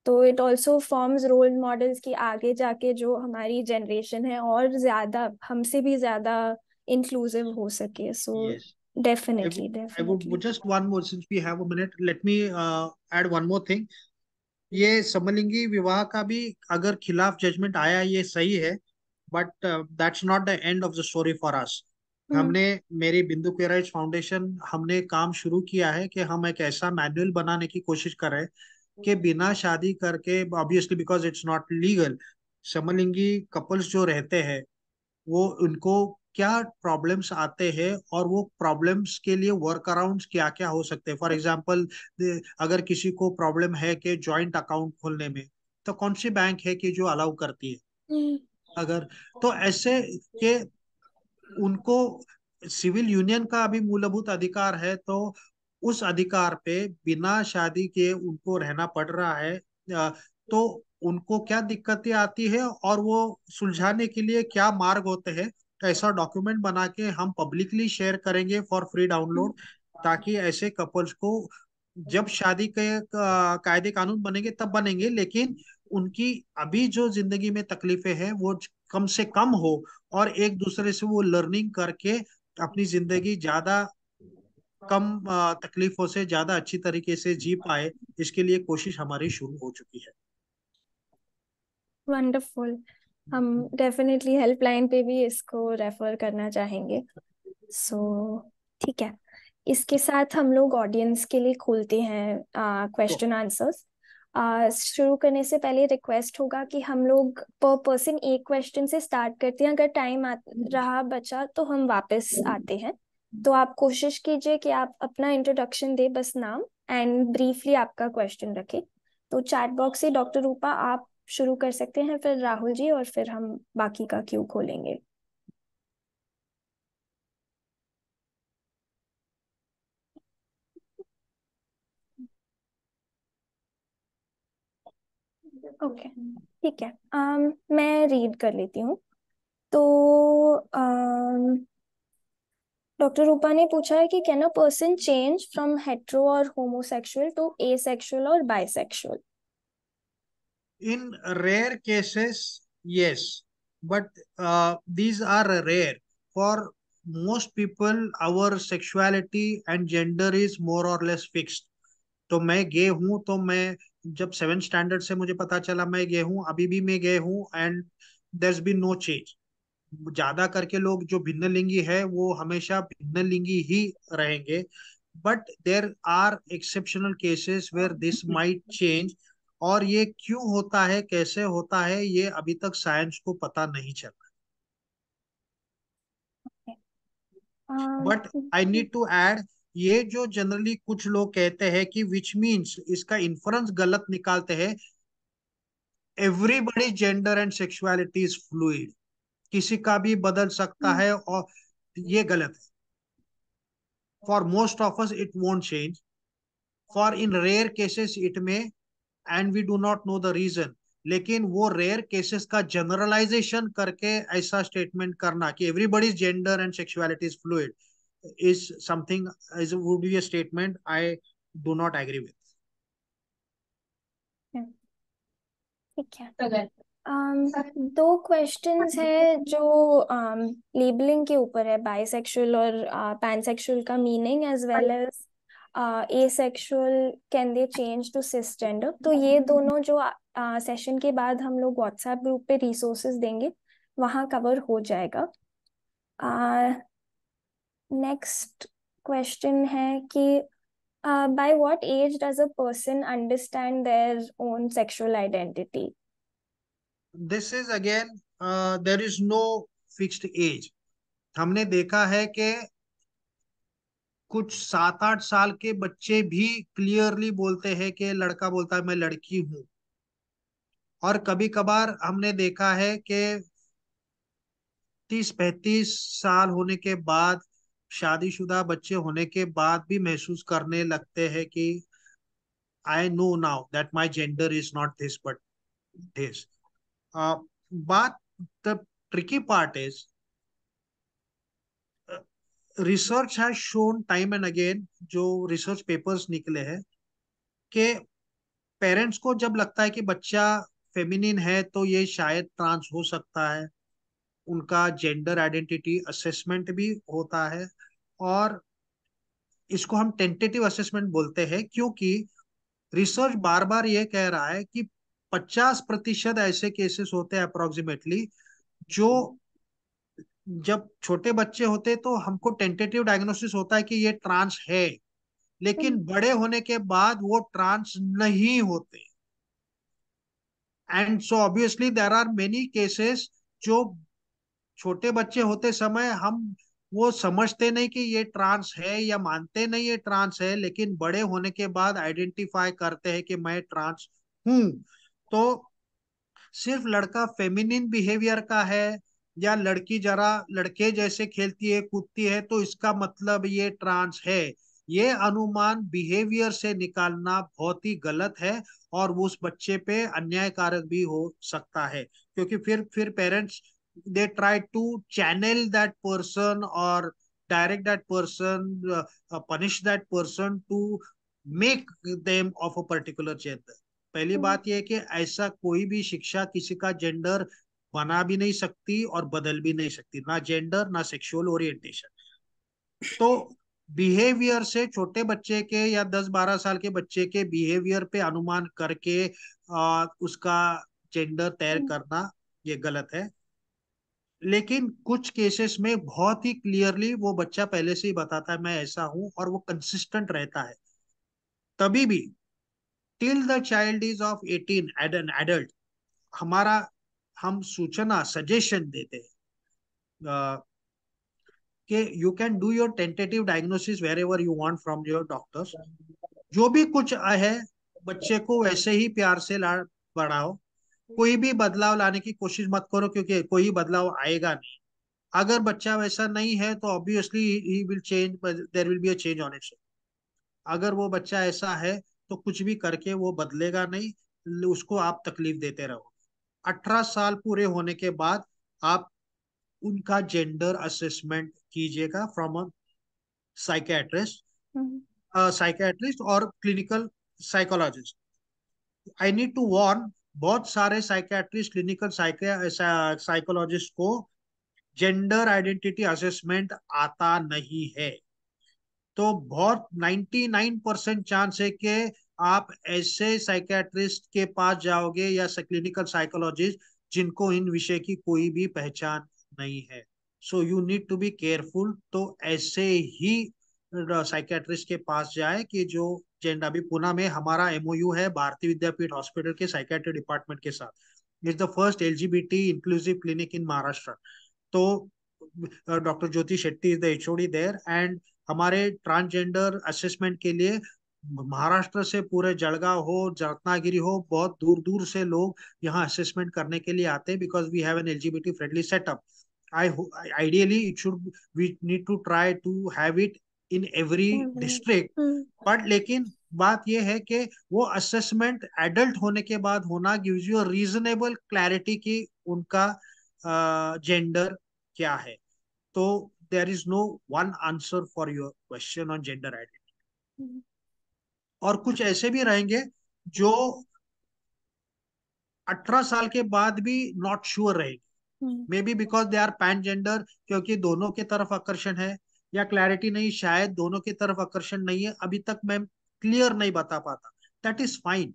तो it also forms role models की आगे जाके जो हमारी जनरेशन है और ज्यादा हमसे भी ज्यादा इंक्लूसिव हो सके so definitely definitely just one more since we have a minute let me add one more thing ये समलिंगी विवाह का भी अगर खिलाफ जजमेंट आया ये सही है but that's not the end of the story for us हमने मेरी बिंदु क्वेराइज फाउंडेशन हमने काम शुरू किया है कि हम एक ऐसा मैनुअल बनाने की कोशिश कर रहे हैं के बिना शादी करके obviously because it's not legal समलिंगी कपल्स जो रहते हैं वो उनको क्या प्रॉब्लम्स आते हैं और वो प्रॉब्लम्स के लिए वर्क अराउंड क्या क्या हो सकते हैं फॉर एग्जाम्पल अगर किसी को प्रॉब्लम है कि ज्वाइंट अकाउंट खोलने में तो कौन सी बैंक है कि जो अलाउ करती है हम्म। अगर तो ऐसे के उनको सिविल यूनियन का अभी मूलभूत अधिकार है तो उस अधिकार पे बिना शादी के उनको रहना पड़ रहा है तो उनको क्या दिक्कतें आती है और वो सुलझाने के लिए क्या मार्ग होते हैं तो ऐसा डॉक्यूमेंट बना के हम पब्लिकली शेयर करेंगे फॉर फ्री डाउनलोड ताकि ऐसे कपल्स को जब शादी के कायदे कानून बनेंगे तब बनेंगे लेकिन उनकी अभी जो जिंदगी में तकलीफें हैं वो कम से कम हो और एक दूसरे से वो लर्निंग करके अपनी जिंदगी ज्यादा कम तकलीफों से ज्यादा अच्छी तरीके से जी पाए इसके लिए कोशिश हमारी शुरू हो चुकी है वंडरफुल हम डेफिनेटली हेल्पलाइन पे भी इसको रेफर करना चाहेंगे सो so, ठीक है इसके साथ हम लोग ऑडियंस के लिए खोलते हैं क्वेश्चन आंसर्स शुरू करने से पहले रिक्वेस्ट होगा कि हम लोग पर पर्सन एक क्वेश्चन से स्टार्ट करते हैं अगर टाइम रहा बचा तो हम वापस आते हैं तो आप कोशिश कीजिए कि आप अपना इंट्रोडक्शन दे बस नाम एंड ब्रीफली आपका क्वेश्चन रखें तो चैट बॉक्स से डॉक्टर रूपा आप शुरू कर सकते हैं फिर राहुल जी और फिर हम बाकी का क्यू खोलेंगे ओके okay. ठीक है um, मैं रीड कर लेती हूँ तो um, डॉक्टर रूपा ने पूछा है कि can a person change from hetero or homosexual to asexual or bisexual in rare cases yes but these are rare for most people our sexuality and gender is more or less fixed तो मैं gay हूं तो मैं जब seven standard से मुझे पता चला मैं गे हूं अभी भी मैं गे हूं and there there be no change ज्यादा करके लोग जो भिन्न लिंगी है वो हमेशा भिन्न लिंगी ही रहेंगे but there are exceptional cases where this might change और ये क्यों होता है कैसे होता है ये अभी तक साइंस को पता नहीं चला but I need to add ये जो जनरली कुछ लोग कहते हैं कि विच मीन्स इसका इन्फरेंस गलत निकालते हैं everybody gender and sexuality is fluid किसी का भी बदल सकता हम्म। है और ये गलत है for most of us it won't change for in rare cases it may and we do not know the reason लेकिन वो रेयर केसेस का जनरलाइजेशन करके ऐसा स्टेटमेंट करना कि everybody's gender and sexuality is fluid is something is would be a statement I do not agree with ठीक है um, दो क्वेश्चन है जो लेबलिंग um, के ऊपर है बाइसेक्सुअल और पैनसेक्सुअल uh, का meaning as well as asexual can they change to cisgender तो ये दोनों जो सेशन uh, के बाद हम लोग व्हाट्सएप ग्रुप पे रिसोर्सेज देंगे वहाँ कवर हो जाएगा नेक्स्ट uh, क्वेश्चन है कि by what age does a person understand their own sexual identity this is again there is no fixed age हमने देखा है कि कुछ सात आठ साल के बच्चे भी क्लियरली बोलते हैं कि लड़का बोलता है मैं लड़की हूं और कभी कभार हमने देखा है कि तीस पैंतीस साल होने के बाद शादीशुदा बच्चे होने के बाद भी महसूस करने लगते हैं कि I know now that my gender is not this but this but the tricky part is uh, research has shown time and again जो research papers निकले हैं कि parents को जब लगता है कि बच्चा feminine है तो ये शायद trans हो सकता है उनका gender identity assessment भी होता है और इसको हम टेंटेटिव असेसमेंट बोलते हैं क्योंकि रिसर्च बार बार ये कह रहा है कि पचास प्रतिशत ऐसे केसेस होते हैं अप्रोक्सीमेटली जो जब छोटे बच्चे होते तो हमको टेंटेटिव डायग्नोसिस होता है कि ये ट्रांस है लेकिन हम्म। बड़े होने के बाद वो ट्रांस नहीं होते and so obviously there are many cases जो छोटे बच्चे होते समय हम वो समझते नहीं कि ये ट्रांस है या मानते नहीं ये ट्रांस है लेकिन बड़े होने के बाद आइडेंटिफाई करते हैं कि मैं ट्रांस हूं तो सिर्फ लड़का फेमिनिन बिहेवियर का है या लड़की जरा लड़के जैसे खेलती है कूदती है तो इसका मतलब ये ट्रांस है ये अनुमान बिहेवियर से निकालना बहुत ही गलत है और उस बच्चे पे अन्यायकारक भी हो सकता है क्योंकि फिर फिर parents they try to channel that person or direct that person punish that person to make them of a particular a पहली हम्म। बात यह कि ऐसा कोई भी शिक्षा किसी का जेंडर बना भी नहीं सकती और बदल भी नहीं सकती ना जेंडर ना सेक्सुअल ओरिएंटेशन तो बिहेवियर से छोटे बच्चे के या दस बारह साल के बच्चे के बिहेवियर पे अनुमान करके आ, उसका जेंडर तय हम्म। करना ये गलत है लेकिन कुछ केसेस में बहुत ही क्लियरली वो बच्चा पहले से ही बताता है मैं ऐसा हूं और वो कंसिस्टेंट रहता है तभी भी till the child is of eighteen and an adult हमारा हम सूचना सजेशन देते हैं uh, कि you can do your tentative diagnosis wherever you want from your doctors जो भी कुछ है बच्चे को वैसे ही प्यार से ला बढ़ाओ कोई भी बदलाव लाने की कोशिश मत करो क्योंकि कोई बदलाव आएगा नहीं अगर बच्चा वैसा नहीं है तो obviously he will change there will be a change on its अगर वो बच्चा ऐसा है तो कुछ भी करके वो बदलेगा नहीं उसको आप तकलीफ देते रहो अठारह साल पूरे होने के बाद आप उनका जेंडर असेसमेंट कीजिएगा from hmm. A psychiatrist psychiatrist or clinical psychologist I need to warn बहुत सारे साइकेट्रिस्ट क्लिनिकल साइकोलॉजिस्ट को जेंडर आइडेंटिटी असेसमेंट आता नहीं है तो बहुत 99 परसेंट चांस है कि आप ऐसे साइकेट्रिस्ट के पास जाओगे या क्लिनिकल साइकोलॉजिस्ट जिनको इन विषय की कोई भी पहचान नहीं है so you need to be careful तो ऐसे ही साइकेट्रिस्ट के पास जाए कि जो जेंडा अभी पुणे में हमारा एमओयू है भारतीय विद्यापीठ हॉस्पिटल के साइकेट्री डिपार्टमेंट के साथ is the first T inclusive clinic in Maharashtra तो doctor Jyoti Shetty is the HOD there and हमारे ट्रांसजेंडर असेसमेंट के लिए महाराष्ट्र से पूरे जड़गांव हो रत्नागिरी हो बहुत दूर दूर से लोग यहाँ असेसमेंट करने के लिए आते हैं because we have an LGBT friendly setup I ideally it should we need to try to have it in every district but लेकिन बात यह है कि वो असेसमेंट एडल्ट होने के बाद होना गिव्स यू रीजनेबल क्लैरिटी की उनका जेंडर क्या है तो there is no one answer for your question on gender -hmm. और कुछ ऐसे भी रहेंगे जो अठारह साल के बाद भी नॉट श्योर sure रहेंगे maybe because they are pan gender क्योंकि दोनों के तरफ आकर्षण है या क्लैरिटी नहीं शायद दोनों की तरफ आकर्षण नहीं है अभी तक मैं क्लियर नहीं बता पाता that is fine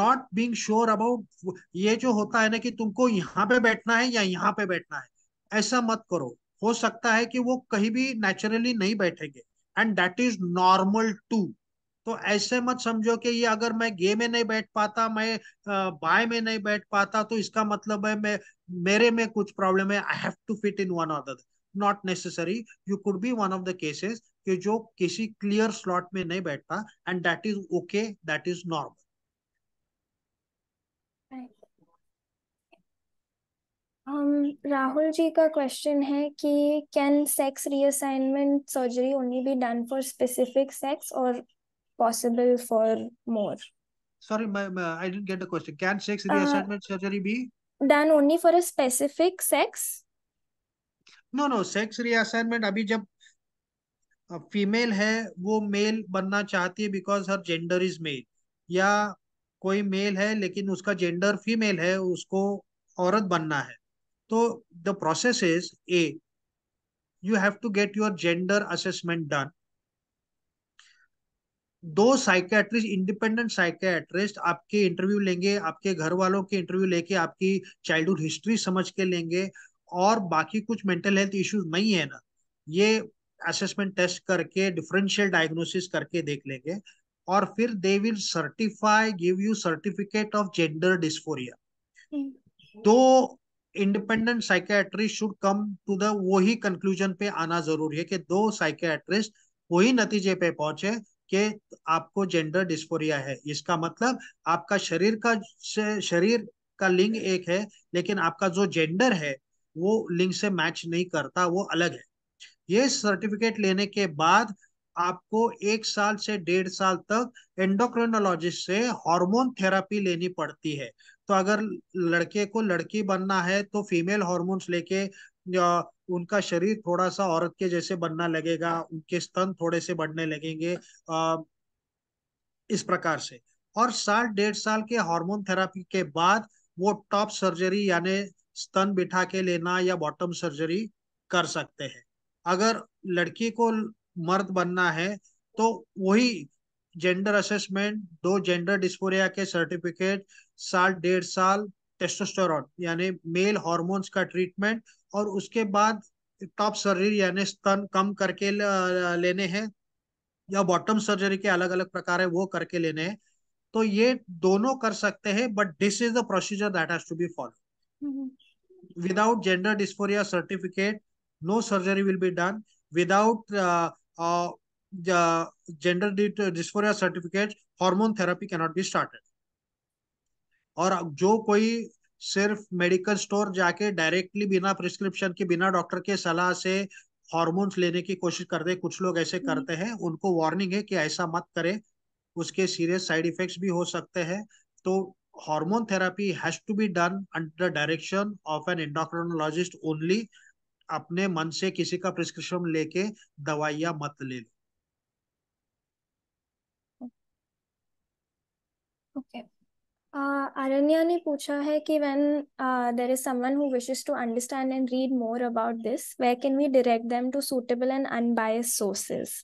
not being sure about ये जो होता है ना कि तुमको यहाँ पे बैठना है या यहाँ पे बैठना है ऐसा मत करो हो सकता है कि वो कहीं भी नेचुरली नहीं बैठेंगे and that is normal too तो ऐसे मत समझो कि ये अगर मैं गे में नहीं बैठ पाता मैं बाय में नहीं बैठ पाता तो इसका मतलब है मैं मेरे में कुछ प्रॉब्लम है I have to fit in one other not necessary you could be one of the cases कि जो किसी क्लियर स्लॉट में नहीं बैठता and that is okay that is normal um, Rahul ji का question है कि can sex reassignment surgery only be done for specific sex or possible for more? Sorry, my, my I didn't get the question. Can sex reassignment uh, surgery be done only for a specific sex? No, no, sex reassignment अभी जब female है वो mail बनना चाहती है because her gender is male या कोई mail है लेकिन उसका जेंडर फीमेल है उसको औरत बनना है तो the process is a you have to get your gender assessment done दो साइकेट्रिस्ट इंडिपेंडेंट साइकेट्रिस्ट आपके इंटरव्यू लेंगे आपके घर वालों के इंटरव्यू लेके आपकी चाइल्डहुड हिस्ट्री समझ के लेंगे और बाकी कुछ मेंटल हेल्थ इश्यूज नहीं है ना ये असेसमेंट टेस्ट करके डिफरेंशियल डायग्नोसिस करके देख लेंगे और फिर they will certify give you certificate of gender dysphoria दो independent psychiatrist should come to the वो ही कंक्लूजन पे आना जरूरी है कि दो साइकेट्रिस्ट वही नतीजे पे पहुंचे कि आपको जेंडर डिस्फोरिया है इसका मतलब आपका शरीर का शरीर का लिंग एक है लेकिन आपका जो जेंडर है वो लिंग से मैच नहीं करता वो अलग है ये सर्टिफिकेट लेने के बाद आपको एक साल से डेढ़ साल तक एंडोक्रोनोलॉजिस्ट से हार्मोन थेरेपी लेनी पड़ती है तो अगर लड़के को लड़की बनना है तो फीमेल हॉर्मोन्स लेके उनका शरीर थोड़ा सा औरत के जैसे बनना लगेगा उनके स्तन थोड़े से बढ़ने लगेंगे इस प्रकार से और साल डेढ़ साल के हार्मोन थेरापी के बाद वो टॉप सर्जरी यानी स्तन बिठा के लेना या बॉटम सर्जरी कर सकते हैं अगर लड़की को मर्द बनना है तो वही जेंडर असेसमेंट दो जेंडर डिस्फोरिया के सर्टिफिकेट साल डेढ़ साल टेस्टोस्टेरॉन यानी मेल हॉर्मोन्स का ट्रीटमेंट और उसके बाद टॉप सर्जरी यानी स्तन कम करके लेने हैं या बॉटम सर्जरी के अलग अलग प्रकार है वो करके लेने हैं तो ये दोनों कर सकते हैं but this is the procedure that has to be follow without gender dysphoria certificate no surgery will be done without uh, gender dysphoria certificate hormone therapy cannot be started और जो कोई सिर्फ मेडिकल स्टोर जाके directly बिना prescription के बिना doctor के सलाह से हॉर्मोन्स लेने की कोशिश करते कुछ लोग ऐसे हम्म। करते हैं उनको वार्निंग है कि ऐसा मत करें उसके सीरियस साइड इफेक्ट्स भी हो सकते हैं तो hormone therapy has to be done under the direction of an endocrinologist अपने मन से किसी का प्रिस्क्रिप्शन लेके दवाइयां मत ले लो ओके अरण्या uh, ने पूछा है कि when there is someone who wishes to understand and read more about this where can we direct them to suitable and unbiased sources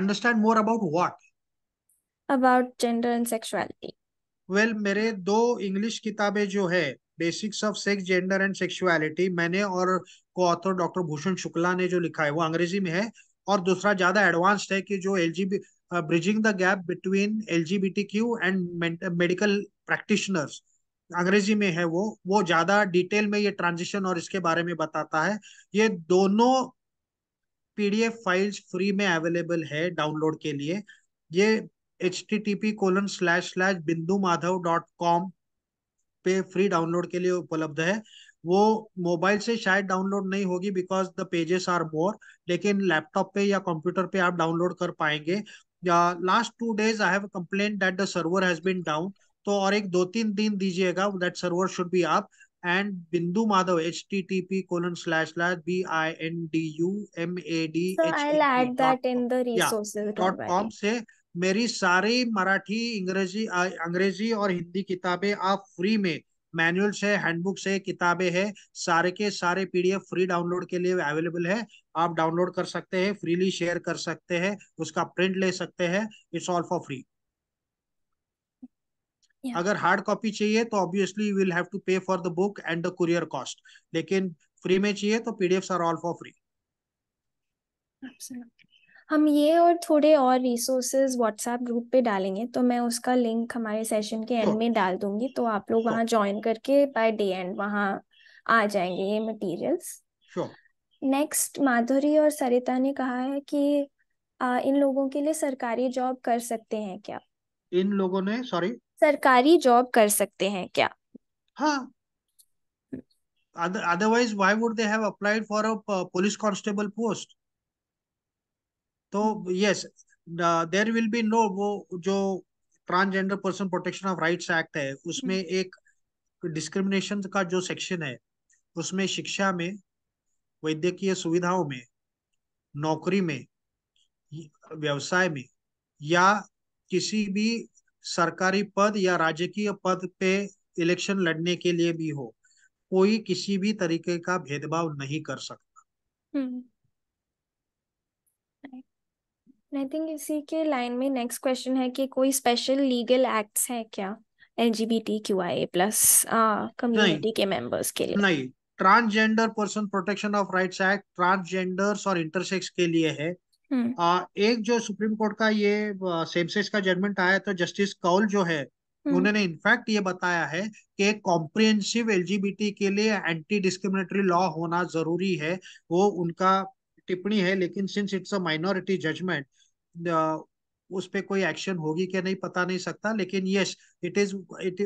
understand more about what about gender and sexuality well मेरे दो English किताबें जो है basics of sex gender and sexuality मैंने और को author doctor Bhushan Shukla ने जो लिखा है वो अंग्रेजी में है और दूसरा ज्यादा एडवांस्ड है कि जो LGB bridging the gap between L G B T Q and medical practitioners अंग्रेजी में है वो वो ज्यादा डिटेल में ये ट्रांजिशन और इसके बारे में बताता है ये दोनों पीडीएफ फाइल्स फ्री में अवेलेबल है डाउनलोड के लिए ये H T T P colon slash slash Bindu Madhav dot com पे फ्री डाउनलोड के लिए उपलब्ध है वो मोबाइल से शायद डाउनलोड नहीं होगी because the pages are more लेकिन लैपटॉप पे या कंप्यूटर पे आप डाउनलोड कर पाएंगे last two days I have complain that the server has been down तो और एक दो तीन दिन दीजिएगा that server should be up and Bindu Madhav H T T P colon slash slash B I N D U M A D dot com से मेरी सारी मराठी अंग्रेजी अंग्रेजी और हिंदी किताबें आप फ्री में मैनुअल्स है हैंडबुक्स है किताबें हैं सारे के सारे पीडीएफ फ्री डाउनलोड के लिए अवेलेबल है आप डाउनलोड कर सकते हैं फ्रीली शेयर कर सकते हैं उसका प्रिंट ले सकते हैं इट्स ऑल फॉर फ्री अगर हार्ड कॉपी चाहिए तो obviously will have to pay for the book and the courier cost लेकिन फ्री में चाहिए तो PDF are all for free हम ये और थोड़े और रिसोर्सेज व्हाट्सएप ग्रुप पे डालेंगे तो मैं उसका लिंक हमारे सेशन के एंड हाँ। में डाल दूंगी तो आप लोग हाँ। वहाँ ज्वाइन करके बाय डे एंड वहाँ आ जाएंगे ये मटेरियल्स नेक्स्ट माधुरी और सरिता ने कहा है कि आ, इन लोगों के लिए सरकारी जॉब कर सकते हैं क्या इन लोगों ने सॉरी सरकारी जॉब कर सकते हैं क्या हाँ otherwise why would they have applied for a police constable post तो yes there will be no वो जो transgender person protection of rights act है उसमें हम्म। एक डिस्क्रिमिनेशन का जो सेक्शन है उसमें शिक्षा में वैद्यकीय सुविधाओं में नौकरी में व्यवसाय में या किसी भी सरकारी पद या राजकीय पद पे इलेक्शन लड़ने के लिए भी हो कोई किसी भी तरीके का भेदभाव नहीं कर सकता हम्म। आई थिंक इसी के लाइन में नेक्स्ट क्वेश्चन है कि कोई स्पेशल लीगल एक्ट्स है क्या प्लस कम्युनिटी के मेंबर्स के लिए नहीं transgender person protection of rights act transgenders और इंटरसेक्स के लिए है हम्म। आ, एक जो सुप्रीम कोर्ट का ये सेम सेक्स का जजमेंट आया तो जस्टिस कौल जो है हम्म। उन्होंने इनफैक्ट ये बताया है कि एक कॉम्प्रिहेंसिव एलजीबीटी के लिए एंटी डिस्क्रिमिनेटरी लॉ होना जरूरी है वो उनका टिप्पणी है लेकिन since it's a minority judgement उस पर कोई एक्शन होगी क्या नहीं पता नहीं सकता लेकिन yes it is it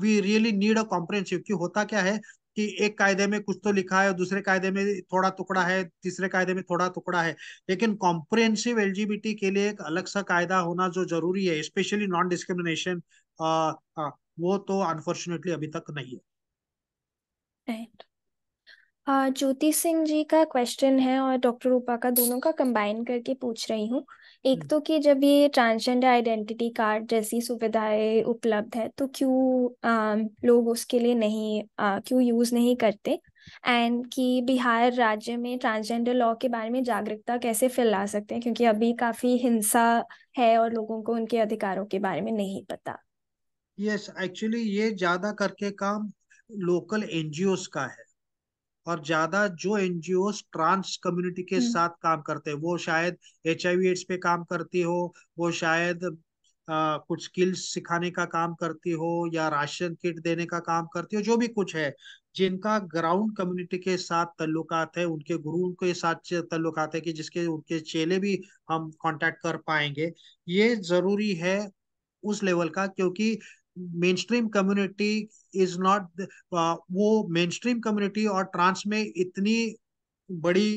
we really need a comprehensive कि होता क्या है कि एक कायदे में कुछ तो लिखा है और दूसरे कायदे में थोड़ा टुकड़ा है तीसरे कायदे में थोड़ा टुकड़ा है लेकिन कॉम्प्रेहेंसिव एलजीबीटी के लिए एक अलग सा कायदा होना जो जरूरी है स्पेशली नॉन डिस्क्रिमिनेशन वो तो अनफॉर्चुनेटली अभी तक नहीं है ज्योति सिंह जी का क्वेश्चन है और डॉक्टर रूपा का दोनों का कंबाइन करके पूछ रही हूँ एक हम्म। तो कि जब ये ट्रांसजेंडर आइडेंटिटी कार्ड जैसी सुविधाएं उपलब्ध है तो क्यों लोग उसके लिए नहीं क्यों यूज नहीं करते एंड कि बिहार राज्य में ट्रांसजेंडर लॉ के बारे में जागरूकता कैसे फैला सकते हैं क्योंकि अभी काफी हिंसा है और लोगों को उनके अधिकारों के बारे में नहीं पता यस yes, एक्चुअली ये ज्यादा करके काम लोकल एनजीओ का है और ज्यादा जो एनजीओ ट्रांस कम्युनिटी के हम्म। साथ काम करते हैं वो शायद एच आई एड्स पे काम करती हो वो शायद आ, कुछ स्किल्स सिखाने का काम करती हो या राशन किट देने का काम करती हो जो भी कुछ है जिनका ग्राउंड कम्युनिटी के साथ तल्लुकात है उनके गुरु के साथ तल्लुकात है कि जिसके उनके चेले भी हम कांटेक्ट कर पाएंगे ये जरूरी है उस लेवल का क्योंकि mainstream community is not वो मेन स्ट्रीम कम्युनिटी और ट्रांस में इतनी बड़ी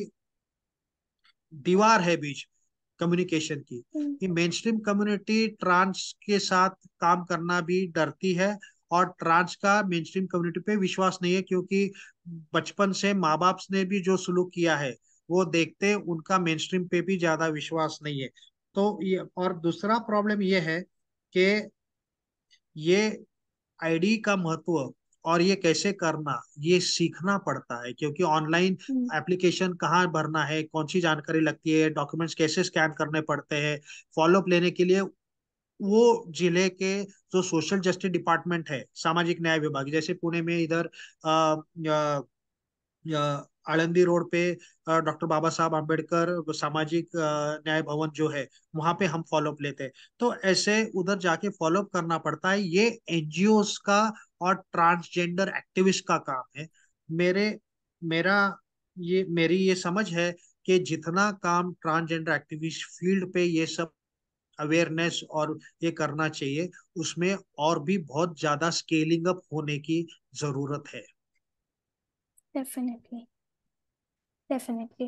दीवार है बीच कम्युनिकेशन की हम्म। कि मेन स्ट्रीम कम्युनिटी ट्रांस के साथ काम करना भी डरती है और ट्रांस का मेन स्ट्रीम कम्युनिटी पे विश्वास नहीं है क्योंकि बचपन से माँ बाप ने भी जो सुलूक किया है वो देखते उनका मेन स्ट्रीम पे भी ज्यादा विश्वास नहीं है तो ये और दूसरा प्रॉब्लम ये है कि ये आईडी का महत्व और ये कैसे करना ये सीखना पड़ता है क्योंकि ऑनलाइन एप्लीकेशन हम्म। कहाँ भरना है कौन सी जानकारी लगती है डॉक्यूमेंट्स कैसे स्कैन करने पड़ते हैं फॉलोअप लेने के लिए वो जिले के जो सोशल जस्टिस डिपार्टमेंट है सामाजिक न्याय विभाग जैसे पुणे में इधर आलंदी रोड पे डॉक्टर बाबा साहब अम्बेडकर सामाजिक न्याय भवन जो है वहां पे हम फॉलोअप लेते हैं तो ऐसे उधर जाके फॉलोअप करना पड़ता है ये एनजीओ का और ट्रांसजेंडर एक्टिविस्ट का काम है मेरे मेरा ये मेरी ये समझ है कि जितना काम ट्रांसजेंडर एक्टिविस्ट फील्ड पे ये सब अवेयरनेस और ये करना चाहिए उसमें और भी बहुत ज्यादा स्केलिंग अप होने की जरूरत है डेफिनेटली डेफिनेटली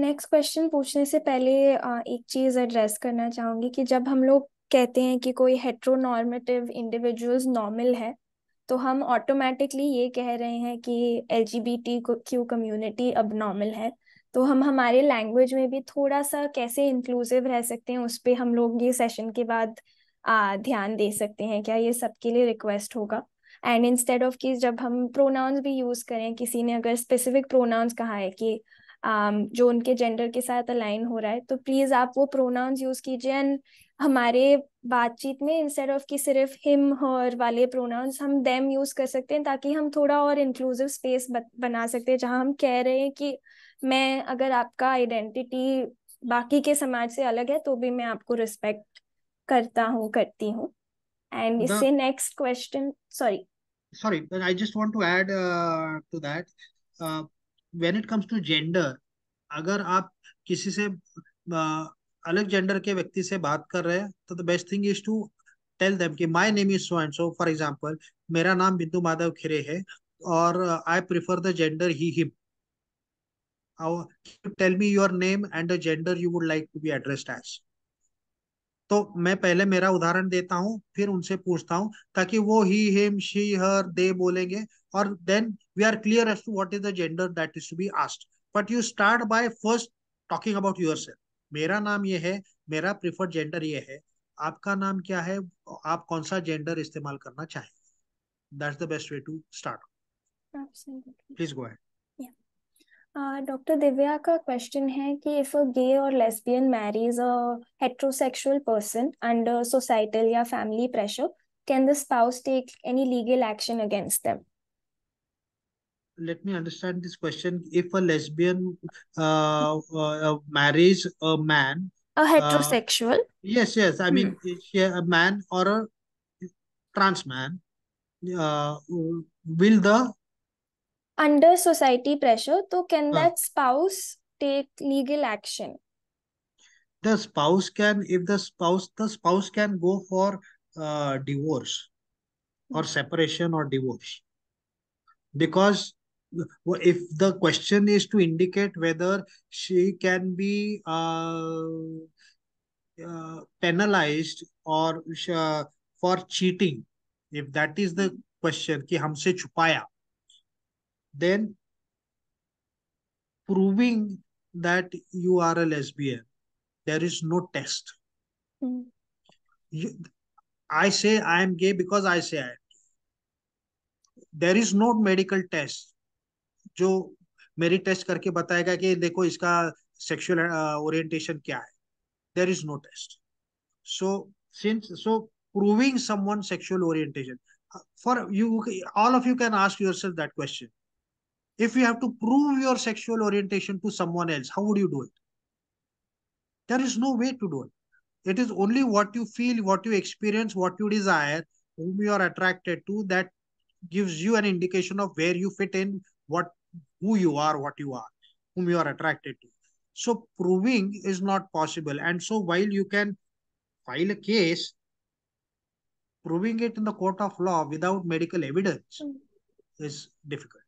नेक्स्ट क्वेश्चन पूछने से पहले uh, एक चीज एड्रेस करना चाहूंगी कि जब हम लोग कहते हैं कि कोई हेट्रोनॉर्मेटिव इंडिविजुअल्स नॉर्मल है तो हम ऑटोमेटिकली ये कह रहे हैं कि L G B T Q community अब नॉर्मल है तो हम हमारे लैंग्वेज में भी थोड़ा सा कैसे इंक्लूसिव रह सकते हैं उस पर हम लोग ये सेशन के बाद आ, uh, ध्यान दे सकते हैं क्या ये सबके लिए रिक्वेस्ट होगा एंड इंस्टेड ऑफ कि जब हम प्रोनाउंस भी यूज करें किसी ने अगर स्पेसिफिक प्रोनाउंस कहा है कि um, जो उनके जेंडर के साथ अलाइन हो रहा है तो प्लीज आप वो प्रोनाउंस यूज कीजिए एंड हमारे बातचीत में इंस्टेड ऑफ कि सिर्फ हिम हर वाले प्रोनाउंस हम देम यूज कर सकते हैं ताकि हम थोड़ा और इंक्लूसिव स्पेस बना सकते हैं जहाँ हम कह रहे हैं कि मैं अगर आपका आइडेंटिटी बाकी के समाज से अलग है तो भी मैं आपको रिस्पेक्ट करता हूँ करती हूँ एंड इससे next question sorry sorry, but I just want to add uh, to that. Uh, when it comes to gender, अगर आप किसी से uh, अलग जेंडर के व्यक्ति से बात कर रहे हैं तो the best thing is to tell them कि my name is so and so for example मेरा नाम बिंदु माधव खिरे है और I prefer the gender he him tell me your name and the gender you would like to be addressed as तो मैं पहले मेरा उदाहरण देता हूँ फिर उनसे पूछता हूँ ताकि वो ही हिम शी हर दे बोलेंगे और then we are clear as to what is the gender that is to be asked but you start by first talking about yourself मेरा नाम ये है मेरा प्रिफर्ड जेंडर ये है आपका नाम क्या है आप कौन सा जेंडर इस्तेमाल करना चाहेंगे that's the best way to start please go है डॉक्टर दिव्या का क्वेश्चन है कि इफ अ गे और lesbian marries a heterosexual person under societal या family pressure can the spouse take any legal action against them let me understand this question if a lesbian uh, uh, marries a man a uh, heterosexual uh, yes yes i hmm. mean she, a man or a trans man uh, will the under society pressure so can that spouse take legal action the spouse can if the spouse the spouse can go for uh, divorce or hmm. separation or divorce because if the question is to indicate whether she can be uh, uh, penalized or uh, for cheating if that is the hmm. question ki humse chupaya then proving that you are a lesbian there is no test mm. you, i say i am gay because i say i am there is no medical test जो मेरी test करके बताएगा कि देखो इसका sexual orientation क्या है there is no test so since so proving someone sexual orientation for you all of you can ask yourself that question If you have to prove your sexual orientation to someone else, how would you do it? There is no way to do it. It is only what you feel, what you experience, what you desire, whom you are attracted to, that gives you an indication of where you fit in, what who you are, what you are, whom you are attracted to. So proving is not possible. And so while you can file a case, proving it in the court of law without medical evidence hmm. is difficult.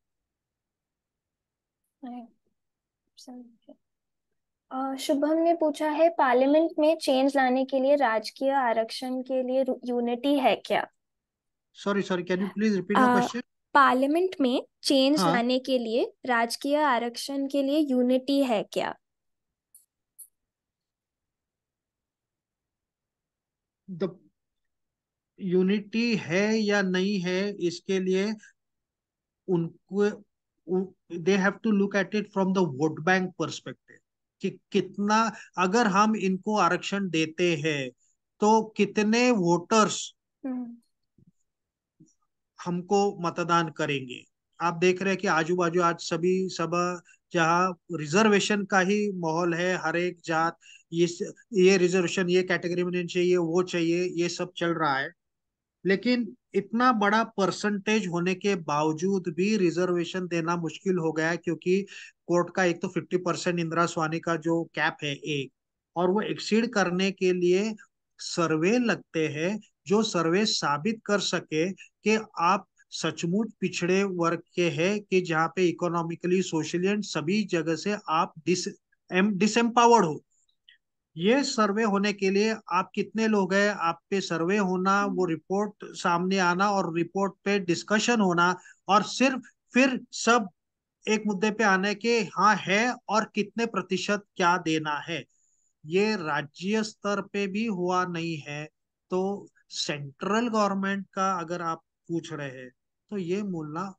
Uh, Shubham ने पूछा है parliament में change लाने के लिए राजकीय आरक्षण के लिए यूनिटी है क्या sorry sorry can you please repeat question parliament में चेंज हाँ लाने के लिए राजकीय आरक्षण के लिए यूनिटी है क्या द यूनिटी है या नहीं है इसके लिए उनको they have to look at it from the vote bank perspective कि कितना अगर हम इनको आरक्षण देते हैं तो कितने वोटर्स हम्म। हमको मतदान करेंगे आप देख रहे हैं कि आजू बाजू आज सभी सभा जहाँ रिजर्वेशन का ही माहौल है हर एक जात ये ये रिजर्वेशन ये कैटेगरी में नहीं चाहिए वो चाहिए ये सब चल रहा है लेकिन इतना बड़ा परसेंटेज होने के बावजूद भी रिजर्वेशन देना मुश्किल हो गया क्योंकि कोर्ट का एक तो फिफ्टी परसेंट इंदिरा स्वानी का जो कैप है एक और वो एक्सीड करने के लिए सर्वे लगते हैं जो सर्वे साबित कर सके कि आप सचमुच पिछड़े वर्ग के हैं कि जहाँ पे इकोनॉमिकली सोशली एंड सभी जगह से आप डिस एम डिसम्पावर्ड हो ये सर्वे होने के लिए आप कितने लोग हैं आप पे सर्वे होना वो रिपोर्ट सामने आना और रिपोर्ट पे डिस्कशन होना और सिर्फ फिर सब एक मुद्दे पे आने के हाँ है और कितने प्रतिशत क्या देना है ये राज्य स्तर पे भी हुआ नहीं है तो सेंट्रल गवर्नमेंट का अगर आप पूछ रहे हैं तो ये मूलना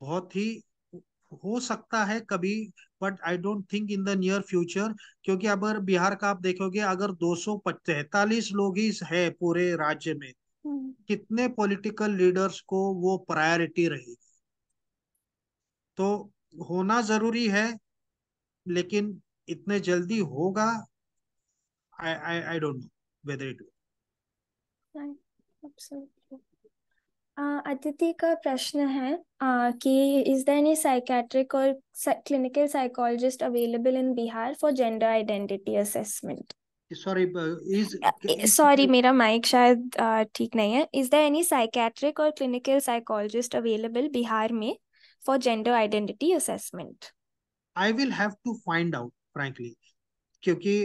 बहुत ही हो सकता है कभी but I don't think in the near future क्योंकि अगर बिहार का आप देखोगे अगर दो सौ लोग ही है पूरे राज्य में हम्म। कितने पॉलिटिकल लीडर्स को वो प्रायोरिटी रहेगी तो होना जरूरी है लेकिन इतने जल्दी होगा I I I don't know whether it will Aditi का प्रश्न है uh, कि इज देर एनी साइकेट्रिक और clinical psychologist available in Bihar for gender identity assessment sorry is मेरा माइक शायद ठीक uh, नहीं है इज देर एनी साइकेट्रिक और क्लिनिकल साइकोलॉजिस्ट अवेलेबल बिहार में for gender identity assessment I will have to find out frankly क्योंकि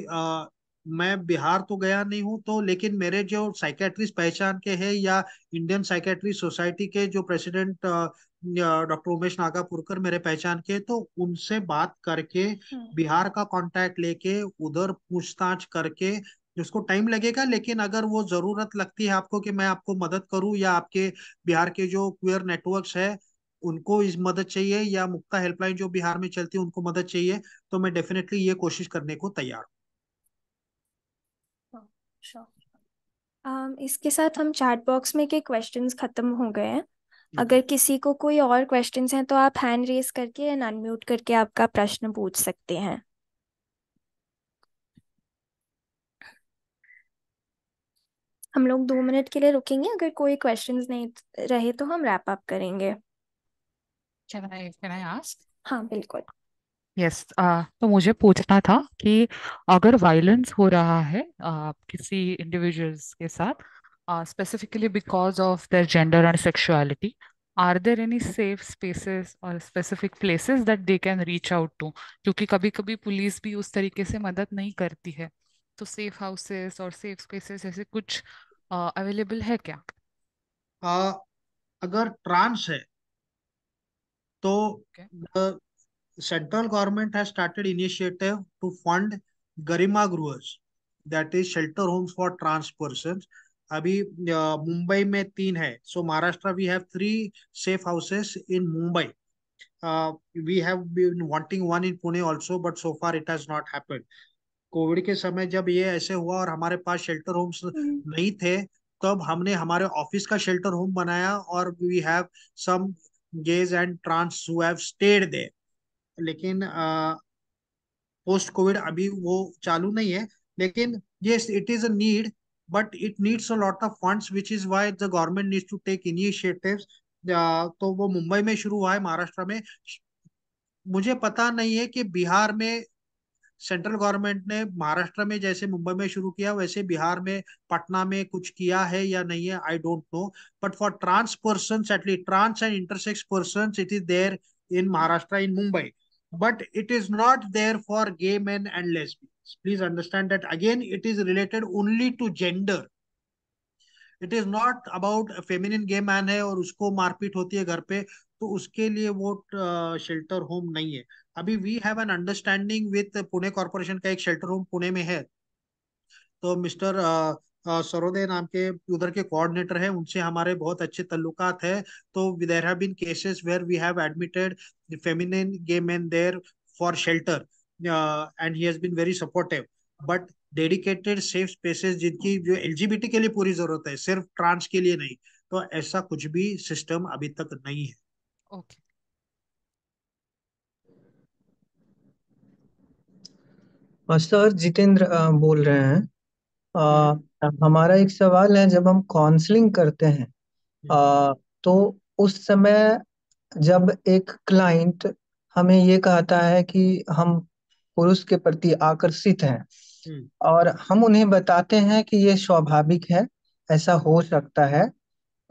मैं बिहार तो गया नहीं हूँ तो लेकिन मेरे जो साइकेट्रिस्ट पहचान के हैं या इंडियन साइकेट्रिस्ट सोसाइटी के जो प्रेसिडेंट डॉक्टर उमेश नागापुरकर मेरे पहचान के तो उनसे बात करके हम्म। बिहार का कांटेक्ट लेके उधर पूछताछ करके उसको टाइम लगेगा लेकिन अगर वो जरूरत लगती है आपको कि मैं आपको मदद करूं या आपके बिहार के जो क्वियर नेटवर्क्स है उनको इस मदद चाहिए या मुक्ता हेल्पलाइन जो बिहार में चलती है उनको मदद चाहिए तो मैं डेफिनेटली ये कोशिश करने को तैयार हूँ um, इसके साथ हम चैट बॉक्स में के क्वेश्चंस खत्म हो गए हैं हम्म। अगर किसी को कोई और क्वेश्चंस हैं तो आप हैंड रेस करके एंड अनम्यूट करके आपका प्रश्न पूछ सकते हैं हम लोग दो मिनट के लिए रुकेंगे अगर कोई क्वेश्चंस नहीं रहे तो हम रैप अप करेंगे Can I, can I ask? हाँ बिल्कुल यस तो मुझे पूछना था कि अगर वायलेंस हो रहा है uh, किसी इंडिविजुअल्स के साथ specifically because of their gender and sexuality are there any safe spaces और specific places that they can reach out to क्योंकि कभी कभी पुलिस भी उस तरीके से मदद नहीं करती है तो सेफ हाउसेस और सेफ स्पेसेस ऐसे कुछ अवेलेबल uh, है क्या uh, अगर ट्रांस है तो central government has started initiative to fund Garima Grehs that is shelter homes for trans person अभी मुंबई में तीन है so Maharashtra we have three safe houses in Mumbai we have been wanting one in Pune also but so far it has not happened Covid के समय जब ये ऐसे हुआ और हमारे पास शेल्टर होम्स नहीं थे तब हमने हमारे ऑफिस का शेल्टर होम बनाया और we have some gays and trans who have stayed there लेकिन पोस्ट कोविड अभी वो चालू नहीं है लेकिन ये it is ad but it needs needs a lot of funds which is why the तो वो मुंबई में शुरू हुआ है महाराष्ट्र में मुझे पता नहीं है कि बिहार में सेंट्रल गवर्नमेंट ने महाराष्ट्र में जैसे मुंबई में शुरू किया वैसे बिहार में पटना में कुछ किया है या नहीं है I don't know but for trans person at least trans and intersex person it is there in Maharashtra in Mumbai but it is not there for gay men and lesbians. Please understand that again, it is related only to gender. It is not about feminine gay man है और उसको मारपीट होती है घर पे तो उसके लिए वो शेल्टर होम नहीं है अभी we have an understanding with Pune corporation का एक शेल्टर होम पुणे में है तो मिस्टर सरोदय नाम के उधर के कोऑर्डिनेटर हैं उनसे हमारे बहुत अच्छे तल्लुकात है तो there have been cases where we have admitted feminine gay men there for shelter and he has been very supportive but dedicated safe spaces जिनकी जो एलजीबीटी के लिए पूरी जरूरत है सिर्फ ट्रांस के लिए नहीं तो ऐसा कुछ भी सिस्टम अभी तक नहीं है okay. मास्टर जितेंद्र बोल रहे हैं हमारा एक सवाल है जब हम काउंसलिंग करते हैं आ, हम्म। तो उस समय जब एक क्लाइंट हमें ये कहता है कि हम पुरुष के प्रति आकर्षित हैं हम्म। और हम उन्हें बताते हैं कि ये स्वाभाविक है ऐसा हो सकता है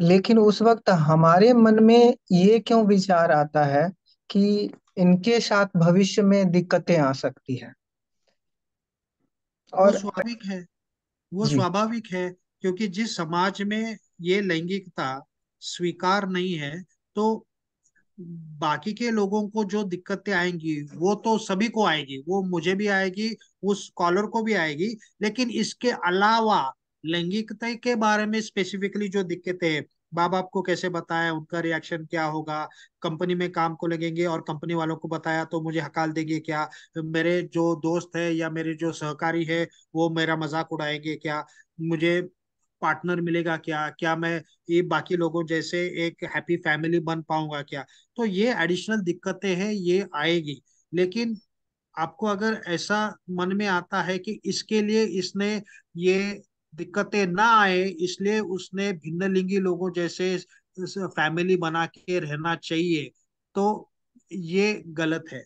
लेकिन उस वक्त हमारे मन में ये क्यों विचार आता है कि इनके साथ भविष्य में दिक्कतें आ सकती है और स्वाभाविक है वो स्वाभाविक है क्योंकि जिस समाज में ये लैंगिकता स्वीकार नहीं है तो बाकी के लोगों को जो दिक्कतें आएंगी वो तो सभी को आएगी वो मुझे भी आएगी उस कॉलर को भी आएगी लेकिन इसके अलावा लैंगिकता के बारे में स्पेसिफिकली जो दिक्कतें हैं माँ बाप को कैसे बताया उनका रिएक्शन क्या होगा कंपनी में काम को लगेंगे और कंपनी वालों को बताया तो मुझे हकाल देंगे क्या मेरे जो दोस्त है या मेरे जो सहकारी है वो मेरा मजाक उड़ाएंगे क्या मुझे पार्टनर मिलेगा क्या क्या मैं ये बाकी लोगों जैसे एक हैप्पी फैमिली बन पाऊंगा क्या तो ये एडिशनल दिक्कतें हैं ये आएगी लेकिन आपको अगर ऐसा मन में आता है कि इसके लिए इसने ये दिक्कतें ना आए इसलिए उसने भिन्न लिंगी लोगों जैसे फैमिली बना के रहना चाहिए तो ये गलत है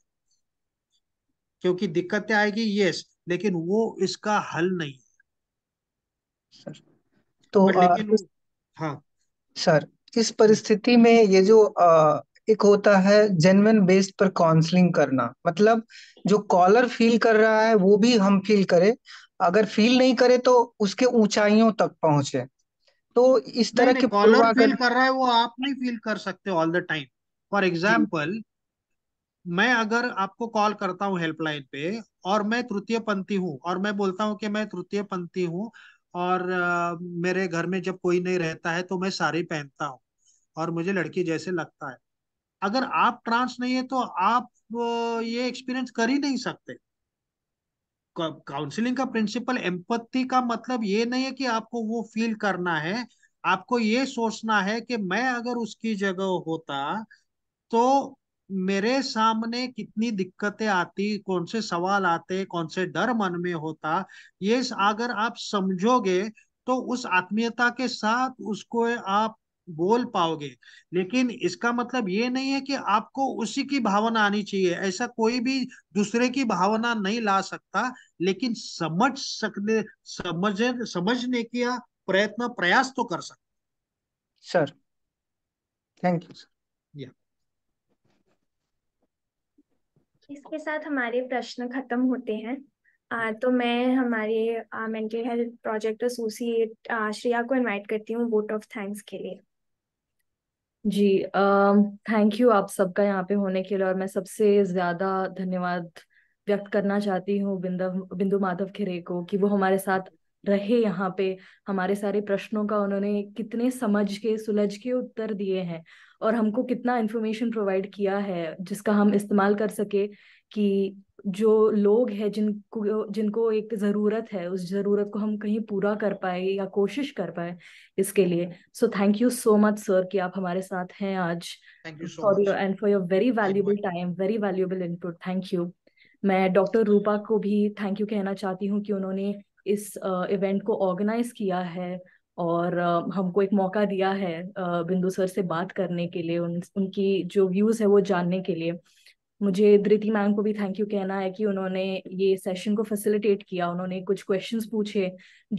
क्योंकि दिक्कतें आएगी यस लेकिन वो इसका हल नहीं है तो लेकिन इस, हाँ सर इस परिस्थिति में ये जो आ, एक होता है जेनवन बेस्ड पर काउंसलिंग करना मतलब जो कॉलर फील कर रहा है वो भी हम फील करें अगर फील नहीं करे तो उसके ऊंचाइयों तक पहुंचे तो इस तरह नहीं, के बॉलर फील कर रहा है वो आप नहीं फील कर सकते all the time for example मैं अगर आपको कॉल करता हूँ हेल्पलाइन पे और मैं तृतीय पंथी हूँ और मैं बोलता हूँ कि मैं तृतीय पंथी हूँ और uh, मेरे घर में जब कोई नहीं रहता है तो मैं साड़ी पहनता हूँ और मुझे लड़की जैसे लगता है अगर आप ट्रांस नहीं है तो आप ये एक्सपीरियंस कर ही नहीं सकते काउंसलिंग का प्रिंसिपल एम्पत्ति का मतलब ये नहीं है कि आपको वो फील करना है आपको ये सोचना है कि मैं अगर उसकी जगह होता तो मेरे सामने कितनी दिक्कतें आती कौन से सवाल आते कौन से डर मन में होता ये अगर आप समझोगे तो उस आत्मीयता के साथ उसको आप बोल पाओगे लेकिन इसका मतलब ये नहीं है कि आपको उसी की भावना आनी चाहिए ऐसा कोई भी दूसरे की भावना नहीं ला सकता लेकिन समझ सकने समझ समझने का प्रयत्न प्रयास तो कर सकते सर थैंक यू सर इसके साथ हमारे प्रश्न खत्म होते हैं आ, तो मैं हमारे mental health project associate Shreya को इनवाइट करती हूँ वोट ऑफ थैंक्स के लिए जी थैंक यू आप सबका यहाँ पे होने के लिए और मैं सबसे ज्यादा धन्यवाद व्यक्त करना चाहती हूँ बिंदव बिंदु माधव खिरे को कि वो हमारे साथ रहे यहाँ पे हमारे सारे प्रश्नों का उन्होंने कितने समझ के सुलझ के उत्तर दिए हैं और हमको कितना इन्फॉर्मेशन प्रोवाइड किया है जिसका हम इस्तेमाल कर सके कि जो लोग हैं जिनको जिनको एक ज़रूरत है उस ज़रूरत को हम कहीं पूरा कर पाए या कोशिश कर पाए इसके लिए so thank you so much sir कि आप हमारे साथ हैं आज for and for your very valuable time very valuable input thank you मैं डॉक्टर रूपा को भी थैंक यू कहना चाहती हूँ कि उन्होंने इस इवेंट uh, को ऑर्गेनाइज किया है और uh, हमको एक मौका दिया है uh, बिंदु सर से बात करने के लिए उन उनकी जो व्यूज़ है वो जानने के लिए मुझे धृति मैम को भी थैंक यू कहना है कि उन्होंने ये सेशन को फैसिलिटेट किया उन्होंने कुछ क्वेश्चंस पूछे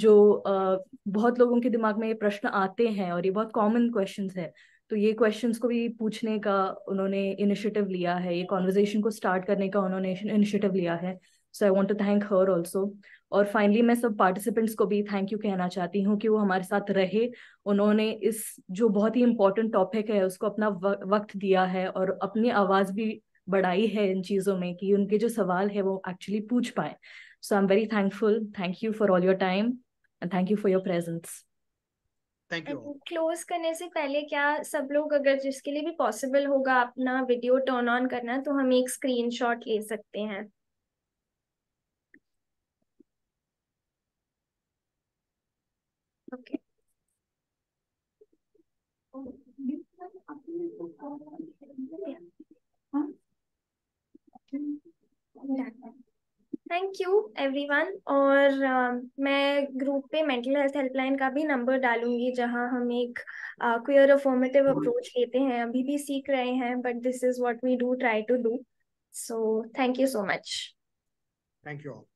जो बहुत लोगों के दिमाग में ये प्रश्न आते हैं और ये बहुत कॉमन क्वेश्चंस है तो ये क्वेश्चंस को भी पूछने का उन्होंने इनिशिएटिव लिया है ये कॉन्वर्जेशन को स्टार्ट करने का उन्होंने इनिशिएटिव लिया है so I want to thank her also और फाइनली मैं सब पार्टिसिपेंट्स को भी थैंक यू कहना चाहती हूँ कि वो हमारे साथ रहे उन्होंने इस जो बहुत ही इम्पोर्टेंट टॉपिक है उसको अपना वक्त दिया है और अपनी आवाज़ भी बढ़ाई है इन चीज़ों में कि उनके जो सवाल है वो एक्चुअली पूछ पाए so I am very thankful thank you for all your time and thank you for your presence close करने से पहले क्या सब लोग अगर जिसके लिए भी पॉसिबल होगा अपना वीडियो टर्न ऑन करना तो हम एक स्क्रीनशॉट ले सकते हैं okay okay. yeah. Thank you everyone और uh, मैं ग्रुप पे मेंटल हेल्थ हेल्पलाइन का भी नंबर डालूंगी जहां हम एक क्वियर अफॉर्मेटिव अप्रोच लेते हैं अभी भी सीख रहे हैं but this is what we do try to do so thank you so much thank you